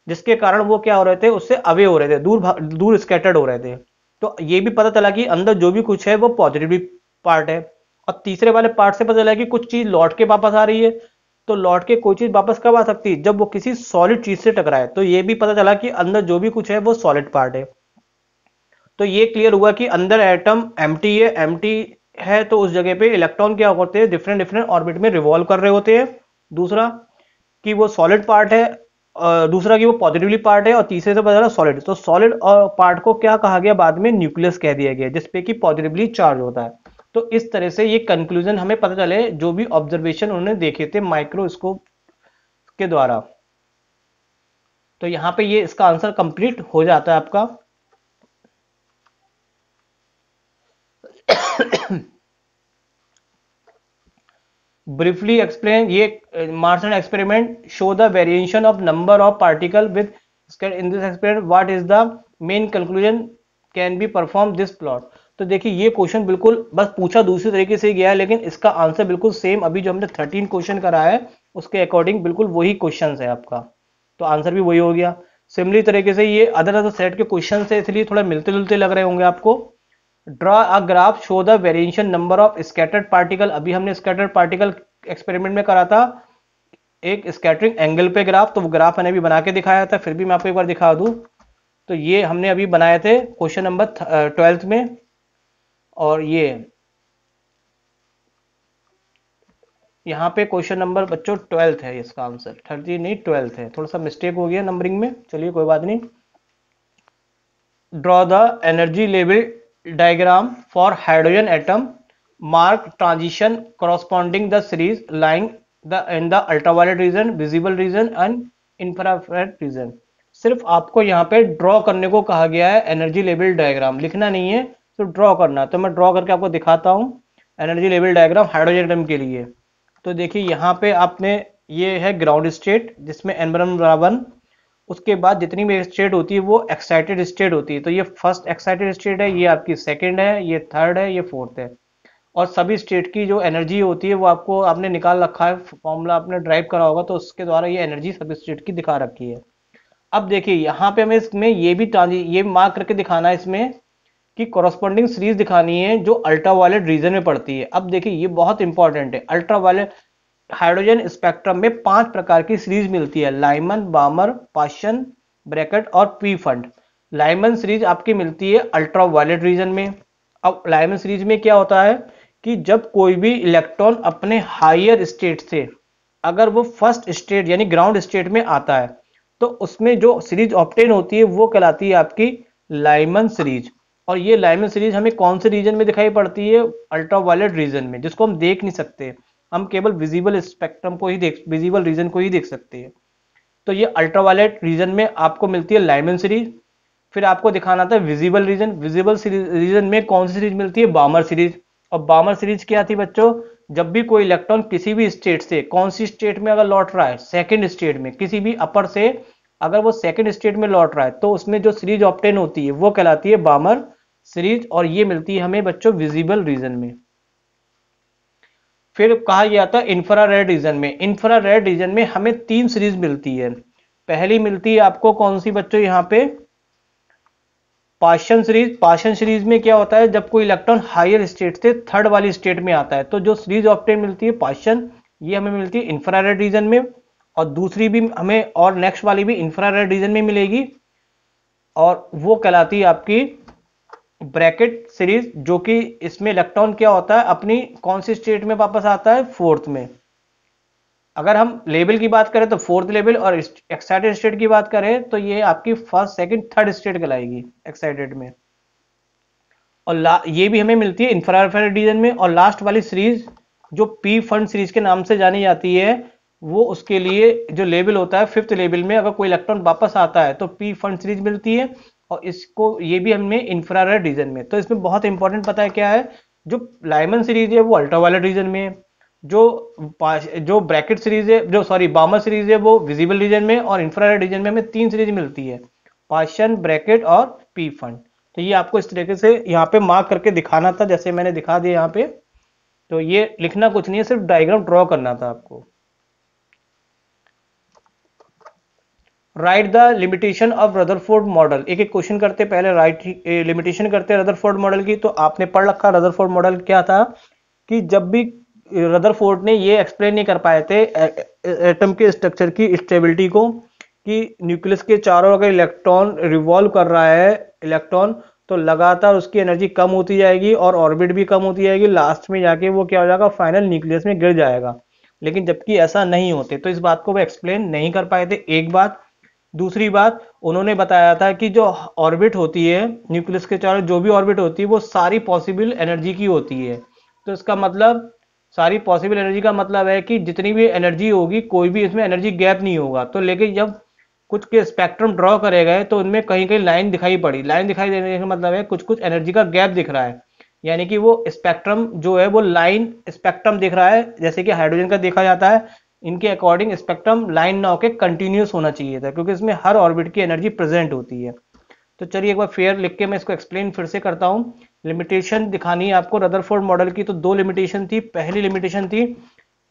जिसके कारण वो क्या हो रहे थे उससे अवे हो रहे थे दूर दूर स्कैटर्ड हो रहे थे तो ये भी पता चला कि अंदर जो भी कुछ है वो पॉजिटिव पार्ट है और तीसरे वाले पार्ट से पता चला कि कुछ चीज लौट के वापस आ रही है तो लौट के कोई चीज वापस कब आ सकती है जब वो किसी सॉलिड चीज से टकराए तो ये भी पता चला कि अंदर जो भी कुछ है वो सॉलिड पार्ट है तो ये क्लियर हुआ कि अंदर एटम एम है एम है तो उस जगह पे इलेक्ट्रॉन क्या होते हैं डिफरेंट डिफरेंट ऑर्बिट में रिवॉल्व कर रहे होते हैं दूसरा कि वो सॉलिड पार्ट है दूसरा कि वो पॉजिटिवली पार्ट है और तीसरे से पता चला सॉलिड तो सॉलिड पार्ट को क्या कहा गया बाद में न्यूक्लियस कह दिया गया जिसपे कि पॉजिटिवली चार्ज होता है तो इस तरह से ये कंक्लूजन हमें पता चले जो भी ऑब्जर्वेशन उन्होंने देखे थे माइक्रोस्कोप के द्वारा तो यहां पे ये इसका आंसर कंप्लीट हो जाता है आपका briefly explain ये Marson experiment show the variation of number of particle with scatter in this experiment what is the main conclusion can be performed this plot तो देखिए ये क्वेश्चन बिल्कुल बस पूछा दूसरी तरीके से गया है लेकिन इसका आंसर बिल्कुल सेम अभी जो हमने 13 क्वेश्चन कराया है उसके अकॉर्डिंग बिल्कुल वही क्वेश्चन है आपका तो आंसर भी वही हो गया सिमिलर तरीके से ये अदर अदर सेट के क्वेश्चन से इसलिए थोड़ा मिलते जुलते लग रहे होंगे आपको draw a graph show the variation number of scattered particle अभी हमने स्कैटर्ड पार्टिकल एक्सपेरिमेंट में करा था एक स्कैटरिंग एंगल पे ग्राफ तो वो ग्राफ मैंने अभी बना के दिखाया था फिर भी मैं आपको एक बार दिखा दूं तो ये हमने अभी बनाए थे क्वेश्चन नंबर ट्वेल्थ में और ये यहाँ पे क्वेश्चन नंबर बच्चों ट्वेल्थ है इसका आंसर थर्टी नहीं ट्वेल्थ है थोड़ा सा मिस्टेक हो गया नंबरिंग में चलिए कोई बात नहीं draw the energy level diagram for hydrogen atom mark transition corresponding the series lying the in the ultraviolet region visible region and infrared region सिर्फ आपको यहाँ पे ड्रॉ करने को कहा गया है एनर्जी लेवल डायग्राम लिखना नहीं है तो ड्रॉ करना तो मैं ड्रॉ करके आपको दिखाता हूँ energy level diagram hydrogen atom के लिए तो देखिए यहाँ पे आपने ये है ग्राउंड स्टेट जिसमें एनबरम वन उसके बाद जितनी भी स्टेट होती है वो एक्साइटेड स्टेट होती है तो ये फर्स्ट एक्साइटेड स्टेट है ये आपकी सेकेंड है ये थर्ड है ये फोर्थ है और सभी स्टेट की जो एनर्जी होती है वो आपको आपने निकाल रखा है फॉर्मूला आपने ड्राइव करा होगा तो उसके द्वारा ये एनर्जी सभी स्टेट की दिखा रखी है अब देखिए यहाँ पे हमें इसमें ये भी ये मार्क करके दिखाना है इसमें कि कॉरस्पॉन्डिंग सीरीज दिखानी है जो अल्ट्रा वायलेट रीजन में पड़ती है अब देखिए ये बहुत इंपॉर्टेंट है अल्ट्रा वायलेट हाइड्रोजन स्पेक्ट्रम में पांच प्रकार की सीरीज मिलती है लाइमन बामर पाशन ब्रैकेट और पी फंड लाइमन सीरीज आपकी मिलती है अल्ट्रा वायलेट रीजन में अब लाइमन सीरीज में क्या होता है कि जब कोई भी इलेक्ट्रॉन अपने हायर स्टेट से अगर वो फर्स्ट स्टेट यानी ग्राउंड स्टेट में आता है तो उसमें जो सीरीज ऑप्टेन होती है वो कहलाती है आपकी लाइमन सीरीज और ये लाइमन सीरीज हमें कौन से रीजन में दिखाई पड़ती है अल्ट्रा वायलेट रीजन में जिसको हम देख नहीं सकते हम केवल विजिबल स्पेक्ट्रम को ही देख विजिबल रीजन को ही देख सकते हैं तो ये अल्ट्रावायलेट रीजन में आपको मिलती है लाइमन सीरीज फिर आपको दिखाना था विजिबल रीजन विजिबल रीजन में कौन सी सीरीज मिलती है बामर सीरीज और बामर सीरीज क्या थी बच्चों जब भी कोई इलेक्ट्रॉन किसी भी स्टेट से कौन सी स्टेट में अगर लौट रहा है सेकेंड स्टेट में किसी भी अपर से अगर वो सेकेंड स्टेट में लौट रहा है तो उसमें जो सीरीज ऑप्टेन होती है वो कहलाती है बामर सीरीज और ये मिलती है हमें बच्चों विजिबल रीजन में फिर कहा गया था इंफ्रा रेड रीजन में इंफ्रा रेड रीजन में हमें तीन सीरीज मिलती है पहली मिलती है आपको कौन सी बच्चों यहाँ पे पाशन सीरीज पाशन सीरीज में क्या होता है जब कोई इलेक्ट्रॉन हायर स्टेट से थर्ड वाली स्टेट में आता है तो जो सीरीज ऑप्टेन मिलती है पाशन ये हमें मिलती है इंफ्रारेड रीजन में और दूसरी भी हमें और नेक्स्ट वाली भी इंफ्रारेड रीजन में मिलेगी और वो कहलाती है आपकी ब्रैकेट सीरीज जो कि इसमें इलेक्ट्रॉन क्या होता है अपनी कौन सी स्टेट में वापस आता है फोर्थ में अगर हम लेवल की बात करें तो फोर्थ लेवल और एक्साइटेड स्टेट की बात करें तो ये आपकी फर्स्ट सेकंड थर्ड स्टेट कहलाएगी एक्साइटेड में और ये भी हमें मिलती है इंफ्राफेयर डिजन में और लास्ट वाली सीरीज जो पी फंड सीरीज के नाम से जानी जाती है वो उसके लिए जो लेवल होता है फिफ्थ लेवल में अगर कोई इलेक्ट्रॉन वापस आता है तो पी फंड सीरीज मिलती है और इसको ये भी हमने इंफ्रारेड रीजन में तो इसमें बहुत इंपॉर्टेंट पता है क्या है जो लाइमन सीरीज है वो अल्ट्रावायलेट रीजन में है जो जो ब्रैकेट सीरीज है जो सॉरी बामर सीरीज है वो विजिबल रीजन में और इंफ्रारेड रीजन में हमें तीन सीरीज मिलती है पाशन ब्रैकेट और पी फंड तो ये आपको इस तरीके से यहाँ पे मार्क करके दिखाना था जैसे मैंने दिखा दिया यहाँ पे तो ये लिखना कुछ नहीं है सिर्फ डायग्राम ड्रॉ करना था आपको write the limitation of Rutherford model एक एक क्वेश्चन करते पहले राइट लिमिटेशन करते रदरफोर्ड मॉडल की तो आपने पढ़ रखा रदरफोर्ड मॉडल क्या था कि जब भी रदरफोर्ड ने ये एक्सप्लेन नहीं कर पाए थे एटम के स्ट्रक्चर की स्टेबिलिटी को कि न्यूक्लियस के चारों अगर इलेक्ट्रॉन रिवॉल्व कर रहा है इलेक्ट्रॉन तो लगातार उसकी एनर्जी कम होती जाएगी और ऑर्बिट भी कम होती जाएगी लास्ट में जाके वो क्या हो जाएगा फाइनल न्यूक्लियस में गिर जाएगा लेकिन जबकि ऐसा नहीं होते तो इस बात को वो एक्सप्लेन नहीं कर पाए थे एक बात दूसरी बात उन्होंने बताया था कि जो ऑर्बिट होती है न्यूक्लियस के चारों जो भी ऑर्बिट होती है वो सारी पॉसिबल एनर्जी की होती है तो इसका मतलब सारी पॉसिबल एनर्जी का मतलब है कि जितनी भी एनर्जी होगी कोई भी इसमें एनर्जी गैप नहीं होगा तो लेकिन जब कुछ के स्पेक्ट्रम ड्रॉ करे गए तो उनमें कहीं कहीं लाइन दिखाई पड़ी लाइन दिखाई देने का मतलब है कुछ कुछ एनर्जी का गैप दिख रहा है यानी कि वो स्पेक्ट्रम जो है वो लाइन स्पेक्ट्रम दिख रहा है जैसे कि हाइड्रोजन का देखा जाता है इनके अकॉर्डिंग स्पेक्ट्रम लाइन ना होकर कंटिन्यूस होना चाहिए था क्योंकि इसमें हर ऑर्बिट की एनर्जी प्रेजेंट होती है तो चलिए एक बार फेयर लिख के मैं इसको एक्सप्लेन फिर से करता हूँ लिमिटेशन दिखानी है आपको रदरफोर्ड मॉडल की तो दो लिमिटेशन थी पहली लिमिटेशन थी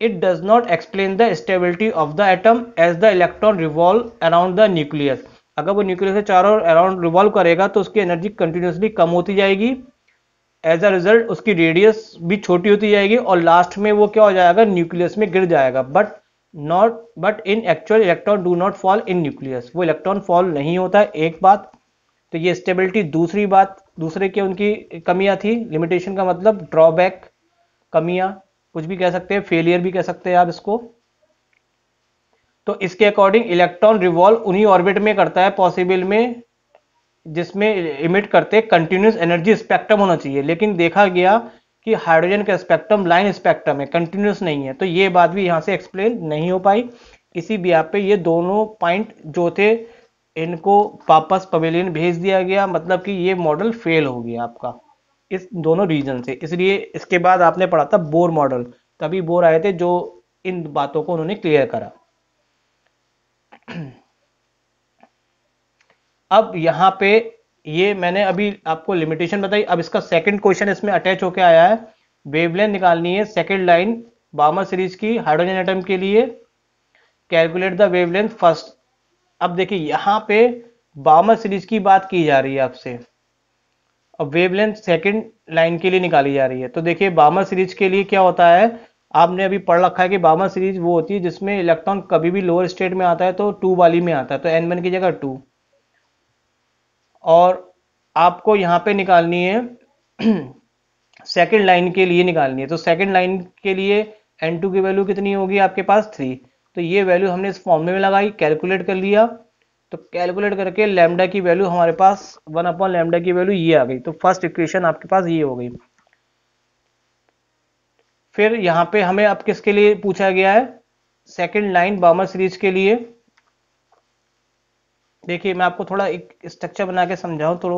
it does not explain the stability of the atom as the electron revolve around the nucleus अगर वो न्यूक्लियस के चारों अराउंड रिवॉल्व करेगा तो उसकी एनर्जी कंटिन्यूसली कम होती जाएगी एज अ रिजल्ट उसकी रेडियस भी छोटी होती जाएगी और लास्ट में वो क्या हो जाएगा न्यूक्लियस में गिर जाएगा but not but in actual electron do not fall in nucleus वो इलेक्ट्रॉन फॉल नहीं होता है एक बात तो ये स्टेबिलिटी दूसरी बात दूसरे के उनकी कमियां थी लिमिटेशन का मतलब ड्रॉबैक कमियां कुछ भी कह सकते हैं फेलियर भी कह सकते हैं आप इसको तो इसके अकॉर्डिंग इलेक्ट्रॉन रिवॉल्व उन्हीं ऑर्बिट में करता है पॉसिबल में जिसमें इमिट करते कंटिन्यूस एनर्जी स्पेक्ट्रम होना चाहिए लेकिन देखा गया कि हाइड्रोजन का स्पेक्ट्रम लाइन स्पेक्ट्रम है कंटिन्यूस नहीं है तो ये बात भी यहाँ से एक्सप्लेन नहीं हो पाई इसी आप पे ये दोनों पॉइंट जो थे इनको वापस पवेलियन भेज दिया गया मतलब कि ये मॉडल फेल हो गया आपका इस दोनों रीजन से इसलिए इसके बाद आपने पढ़ा था बोर मॉडल तभी बोर आए थे जो इन बातों को उन्होंने क्लियर करा अब यहाँ पे ये मैंने अभी आपको लिमिटेशन बताई अब इसका सेकंड क्वेश्चन इसमें अटैच होके आया है वेवलेंथ निकालनी है सेकंड लाइन बामर सीरीज की हाइड्रोजन एटम के लिए कैलकुलेट द वेवलेंथ फर्स्ट अब देखिए यहाँ पे बामर सीरीज की बात की जा रही है आपसे अब वेवलेंथ सेकंड लाइन के लिए निकाली जा रही है तो देखिए बामर सीरीज के लिए क्या होता है आपने अभी पढ़ रखा है कि बामर सीरीज वो होती है जिसमें इलेक्ट्रॉन कभी भी लोअर स्टेट में आता है तो टू वाली में आता है तो एन वन की जगह टू और आपको यहाँ पे निकालनी है सेकेंड लाइन के लिए निकालनी है तो सेकेंड लाइन के लिए एन टू की वैल्यू कितनी होगी आपके पास थ्री तो ये वैल्यू हमने इस फॉर्मूले में लगाई कैलकुलेट कर लिया तो कैलकुलेट करके लेमडा की वैल्यू हमारे पास वन अपॉन लेमडा की वैल्यू ये आ गई तो फर्स्ट इक्वेशन आपके पास ये हो गई फिर यहाँ पे हमें अब किसके लिए पूछा गया है सेकेंड लाइन बामर सीरीज के लिए देखिए मैं आपको थोड़ा एक स्ट्रक्चर बना के समझाऊं तो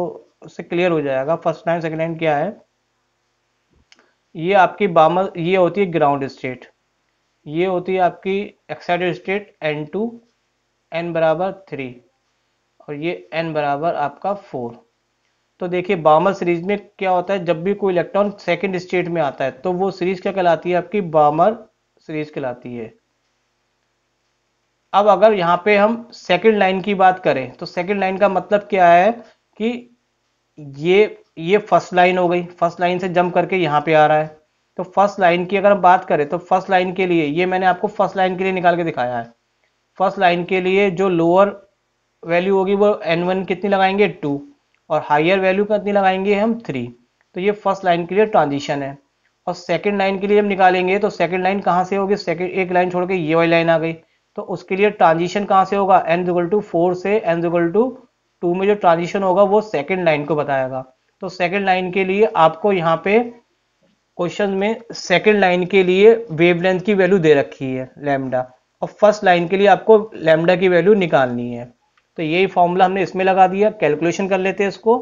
उससे क्लियर हो जाएगा फर्स्ट लाइन सेकेंड लाइन क्या है ये आपकी बामर ये होती है ग्राउंड स्टेट ये होती है आपकी excited state n two N बराबर थ्री और ये एन बराबर आपका फोर तो देखिए बामर सीरीज में क्या होता है जब भी कोई इलेक्ट्रॉन सेकेंड स्टेट में आता है तो वो सीरीज क्या कहलाती है आपकी बामर सीरीज कहलाती है अब अगर यहाँ पे हम सेकंड लाइन की बात करें तो सेकंड लाइन का मतलब क्या है कि ये ये फर्स्ट लाइन हो गई फर्स्ट लाइन से जंप करके यहाँ पे आ रहा है तो फर्स्ट लाइन की अगर हम बात करें तो फर्स्ट लाइन के लिए ये मैंने आपको फर्स्ट लाइन के लिए निकाल के दिखाया है फर्स्ट लाइन के लिए जो लोअर वैल्यू होगी वो एन वन कितनी लगाएंगे टू और हायर वैल्यू कितनी लगाएंगे हम थ्री तो ये फर्स्ट लाइन के लिए ट्रांजिशन है और सेकेंड लाइन के लिए हम निकालेंगे तो सेकेंड लाइन कहाँ से होगी सेकेंड एक लाइन छोड़ के ये वाली लाइन आ गई तो उसके लिए ट्रांजिशन कहाँ से होगा एन जुगल टू फोर से एन जुगल टू टू में जो ट्रांजिशन होगा वो सेकेंड लाइन को बताएगा तो सेकेंड लाइन के लिए आपको यहाँ पे क्वेश्चन में सेकेंड लाइन के लिए वेवलेंथ की वैल्यू दे रखी है लेमडा और फर्स्ट लाइन के लिए आपको लेमडा की वैल्यू निकालनी है तो यही फॉर्मूला हमने इसमें लगा दिया कैलकुलेशन कर लेते हैं इसको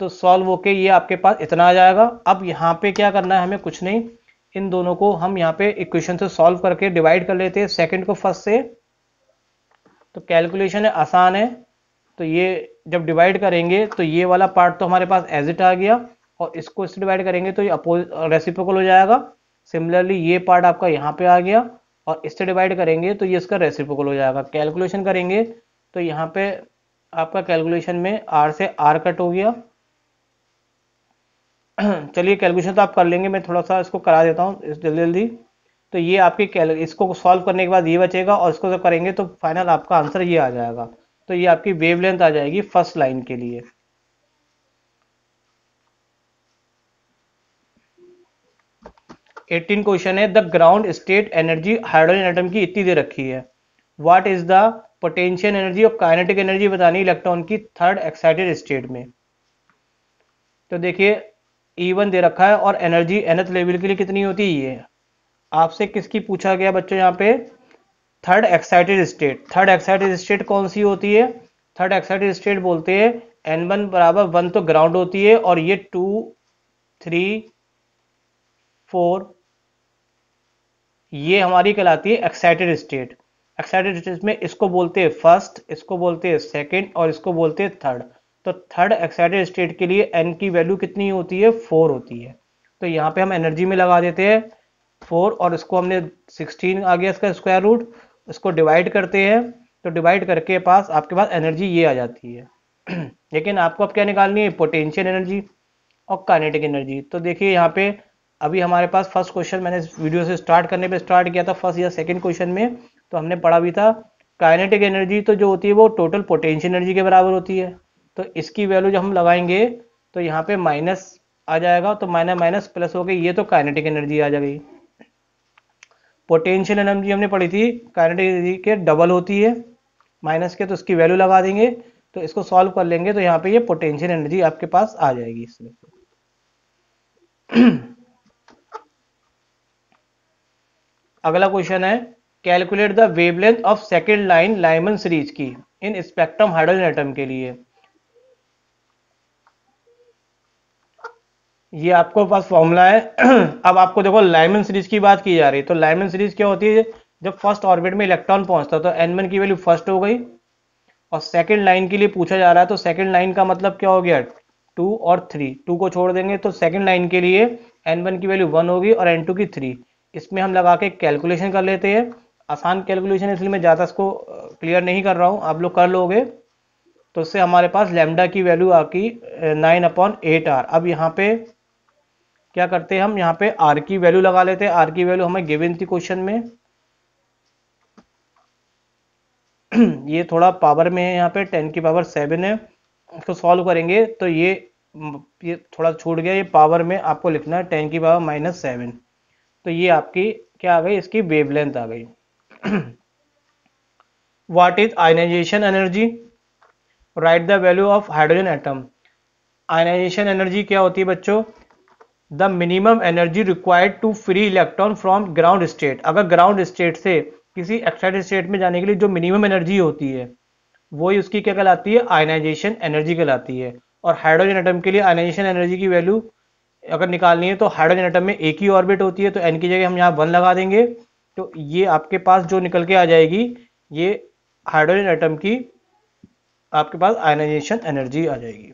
तो सॉल्व होके ये आपके पास इतना आ जाएगा अब यहाँ पे क्या करना है हमें कुछ नहीं इन दोनों को हम यहाँ पे इक्वेशन से सॉल्व करके डिवाइड कर लेते हैं सेकंड को फर्स्ट से तो कैलकुलेशन है आसान है तो ये जब डिवाइड करेंगे तो ये वाला पार्ट तो हमारे पास एज इट आ गया और इसको इससे डिवाइड करेंगे तो ये अपोज रेसिप्रोकल हो जाएगा सिमिलरली ये पार्ट आपका यहाँ पे आ गया और इससे डिवाइड करेंगे तो ये इसका रेसिप्रोकल हो जाएगा कैलकुलेशन करेंगे तो यहाँ पे आपका कैलकुलेशन में आर से आर कट हो गया चलिए कैलकुलेशन तो आप कर लेंगे मैं थोड़ा सा इसको करा देता हूँ जल्दी जल्दी तो ये आपके कैल इसको सॉल्व करने के बाद ये बचेगा और इसको जब करेंगे तो फाइनल आपका आंसर ये आ जाएगा तो ये आपकी वेवलेंथ आ जाएगी फर्स्ट लाइन के लिए एटीन क्वेश्चन है the ground state energy hydrogen atom की इतनी दे रखी है what is the potential energy और काइनेटिक एनर्जी बतानी इलेक्ट्रॉन की थर्ड एक्साइटेड स्टेट में तो देखिए ई दे रखा है और एनर्जी एनथ लेवल के लिए कितनी होती है ये आपसे किसकी पूछा गया बच्चों यहाँ पे third excited state third excited state कौन सी होती है थर्ड एक्साइटेड स्टेट बोलते हैं एन बराबर वन तो ग्राउंड होती है और ये टू थ्री फोर ये हमारी कहलाती है एक्साइटेड स्टेट एक्साइटेड स्टेट में इसको बोलते हैं फर्स्ट इसको बोलते हैं सेकेंड और इसको बोलते हैं थर्ड तो थर्ड एक्साइटेड स्टेट के लिए एन की वैल्यू कितनी होती है फोर होती है तो यहाँ पे हम एनर्जी में लगा देते हैं फोर और इसको हमने सिक्सटीन आ गया इसका स्क्वायर रूट इसको डिवाइड करते हैं तो डिवाइड करके पास आपके पास एनर्जी ये आ जाती है लेकिन आपको अब क्या निकालनी है पोटेंशियल एनर्जी और काइनेटिक एनर्जी तो देखिए यहाँ पे अभी हमारे पास फर्स्ट क्वेश्चन मैंने वीडियो से स्टार्ट करने पे स्टार्ट किया था फर्स्ट या सेकंड क्वेश्चन में तो हमने पढ़ा भी था काइनेटिक एनर्जी तो जो होती है वो टोटल पोटेंशियल एनर्जी के बराबर होती है तो इसकी वैल्यू जब हम लगाएंगे तो यहाँ पे माइनस आ जाएगा तो माइनस माइनस प्लस हो गई ये तो काइनेटिक एनर्जी आ जाएगी पोटेंशियल एनर्जी हमने पढ़ी थी काइनेटिक एनर्जी के डबल होती है माइनस के तो उसकी वैल्यू लगा देंगे तो इसको सॉल्व कर लेंगे तो यहाँ पे ये पोटेंशियल एनर्जी आपके पास आ जाएगी इसमें अगला क्वेश्चन है calculate the wavelength of second line Lyman series की इन स्पेक्ट्रम हाइड्रोजन एटम के लिए ये आपको पास फॉर्मूला है अब आपको देखो लाइमन सीरीज की बात की जा रही है तो लाइमन सीरीज क्या होती है जब फर्स्ट ऑर्बिट में इलेक्ट्रॉन पहुंचता है तो एन वन की वैल्यू फर्स्ट हो गई और सेकेंड लाइन के लिए पूछा जा रहा है तो सेकंड लाइन का मतलब क्या हो गया टू और थ्री टू को छोड़ देंगे तो सेकंड लाइन के लिए एन वन की वैल्यू वन होगी और एन टू की थ्री इसमें हम लगा के कैलकुलेशन कर लेते हैं आसान कैलकुलेशन इसलिए मैं ज़्यादा इसको क्लियर नहीं कर रहा हूँ आप लोग कर लोगे तो इससे हमारे पास लेमडा की वैल्यू आपकी नाइन अपॉन एट आर अब यहाँ पे क्या करते हैं हम यहाँ पे आर की वैल्यू लगा लेते हैं आर की वैल्यू हमें गिवन थी क्वेश्चन में ये थोड़ा पावर में है यहाँ पे टेन की पावर सेवन है इसको तो सॉल्व करेंगे तो ये ये थोड़ा छूट गया ये पावर में आपको लिखना है टेन की पावर माइनस सेवन तो ये आपकी क्या आ गई इसकी वेवलेंथ आ गई what is ionization energy write the value of hydrogen atom ionization energy क्या होती है बच्चों the minimum energy required to free electron from ground state अगर ग्राउंड स्टेट से किसी एक्साइटेड स्टेट में जाने के लिए जो मिनिमम एनर्जी होती है वही उसकी क्या कहलाती है आयनाइजेशन एनर्जी कहलाती है और हाइड्रोजन एटम के लिए आयनाइजेशन एनर्जी की वैल्यू अगर निकालनी है तो हाइड्रोजन एटम में एक ही ऑर्बिट होती है तो एन की जगह हम यहाँ वन लगा देंगे तो ये आपके पास जो निकल के आ जाएगी ये हाइड्रोजन एटम की आपके पास आयनाइजेशन एनर्जी आ जाएगी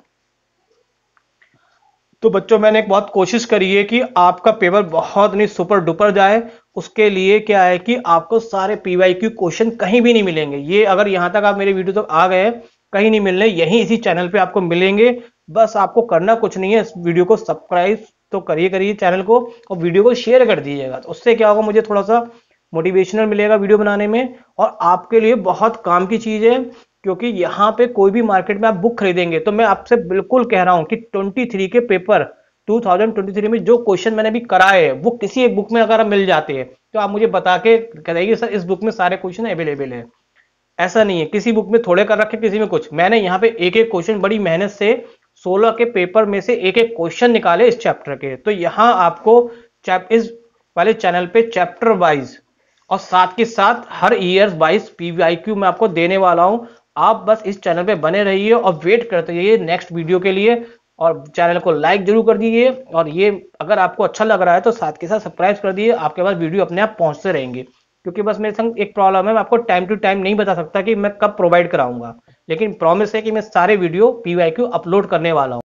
तो बच्चों मैंने एक बहुत कोशिश करी है कि आपका पेपर बहुत नहीं सुपर डुपर जाए उसके लिए क्या है कि आपको सारे पी वाई क्यू क्वेश्चन कहीं भी नहीं मिलेंगे ये अगर यहाँ तक आप मेरे वीडियो तक आ गए कहीं नहीं मिलने यहीं इसी चैनल पे आपको मिलेंगे बस आपको करना कुछ नहीं है इस वीडियो को सब्सक्राइब तो करिए करिए चैनल को और वीडियो को शेयर कर दीजिएगा तो उससे क्या होगा मुझे थोड़ा सा मोटिवेशनल मिलेगा वीडियो बनाने में और आपके लिए बहुत काम की चीज़ है क्योंकि यहाँ पे कोई भी मार्केट में आप बुक खरीदेंगे तो मैं आपसे बिल्कुल कह रहा हूँ कि 23 के पेपर 2023 में जो क्वेश्चन मैंने भी कराए वो किसी एक बुक में अगर मिल जाते हैं तो आप मुझे बता के कहेंगे सर इस बुक में सारे क्वेश्चन अवेलेबल है ऐसा नहीं है किसी बुक में थोड़े कर रखे किसी में कुछ मैंने यहाँ पे एक एक क्वेश्चन बड़ी मेहनत से 16 के पेपर में से एक एक क्वेश्चन निकाले इस चैप्टर के तो यहाँ आपको इस वाले चैनल पे चैप्टर वाइज और साथ के साथ हर ईयर वाइज पीवीआईक्यू मैं आपको देने वाला हूं आप बस इस चैनल पे बने रहिए और वेट करते रहिए नेक्स्ट वीडियो के लिए और चैनल को लाइक जरूर कर दीजिए और ये अगर आपको अच्छा लग रहा है तो साथ के साथ सब्सक्राइब कर दीजिए आपके पास वीडियो अपने आप पहुंचते रहेंगे क्योंकि बस मेरे संग एक प्रॉब्लम है मैं आपको टाइम टू टाइम नहीं बता सकता कि मैं कब प्रोवाइड कराऊंगा लेकिन प्रॉमिस है कि मैं सारे वीडियो पी अपलोड करने वाला हूँ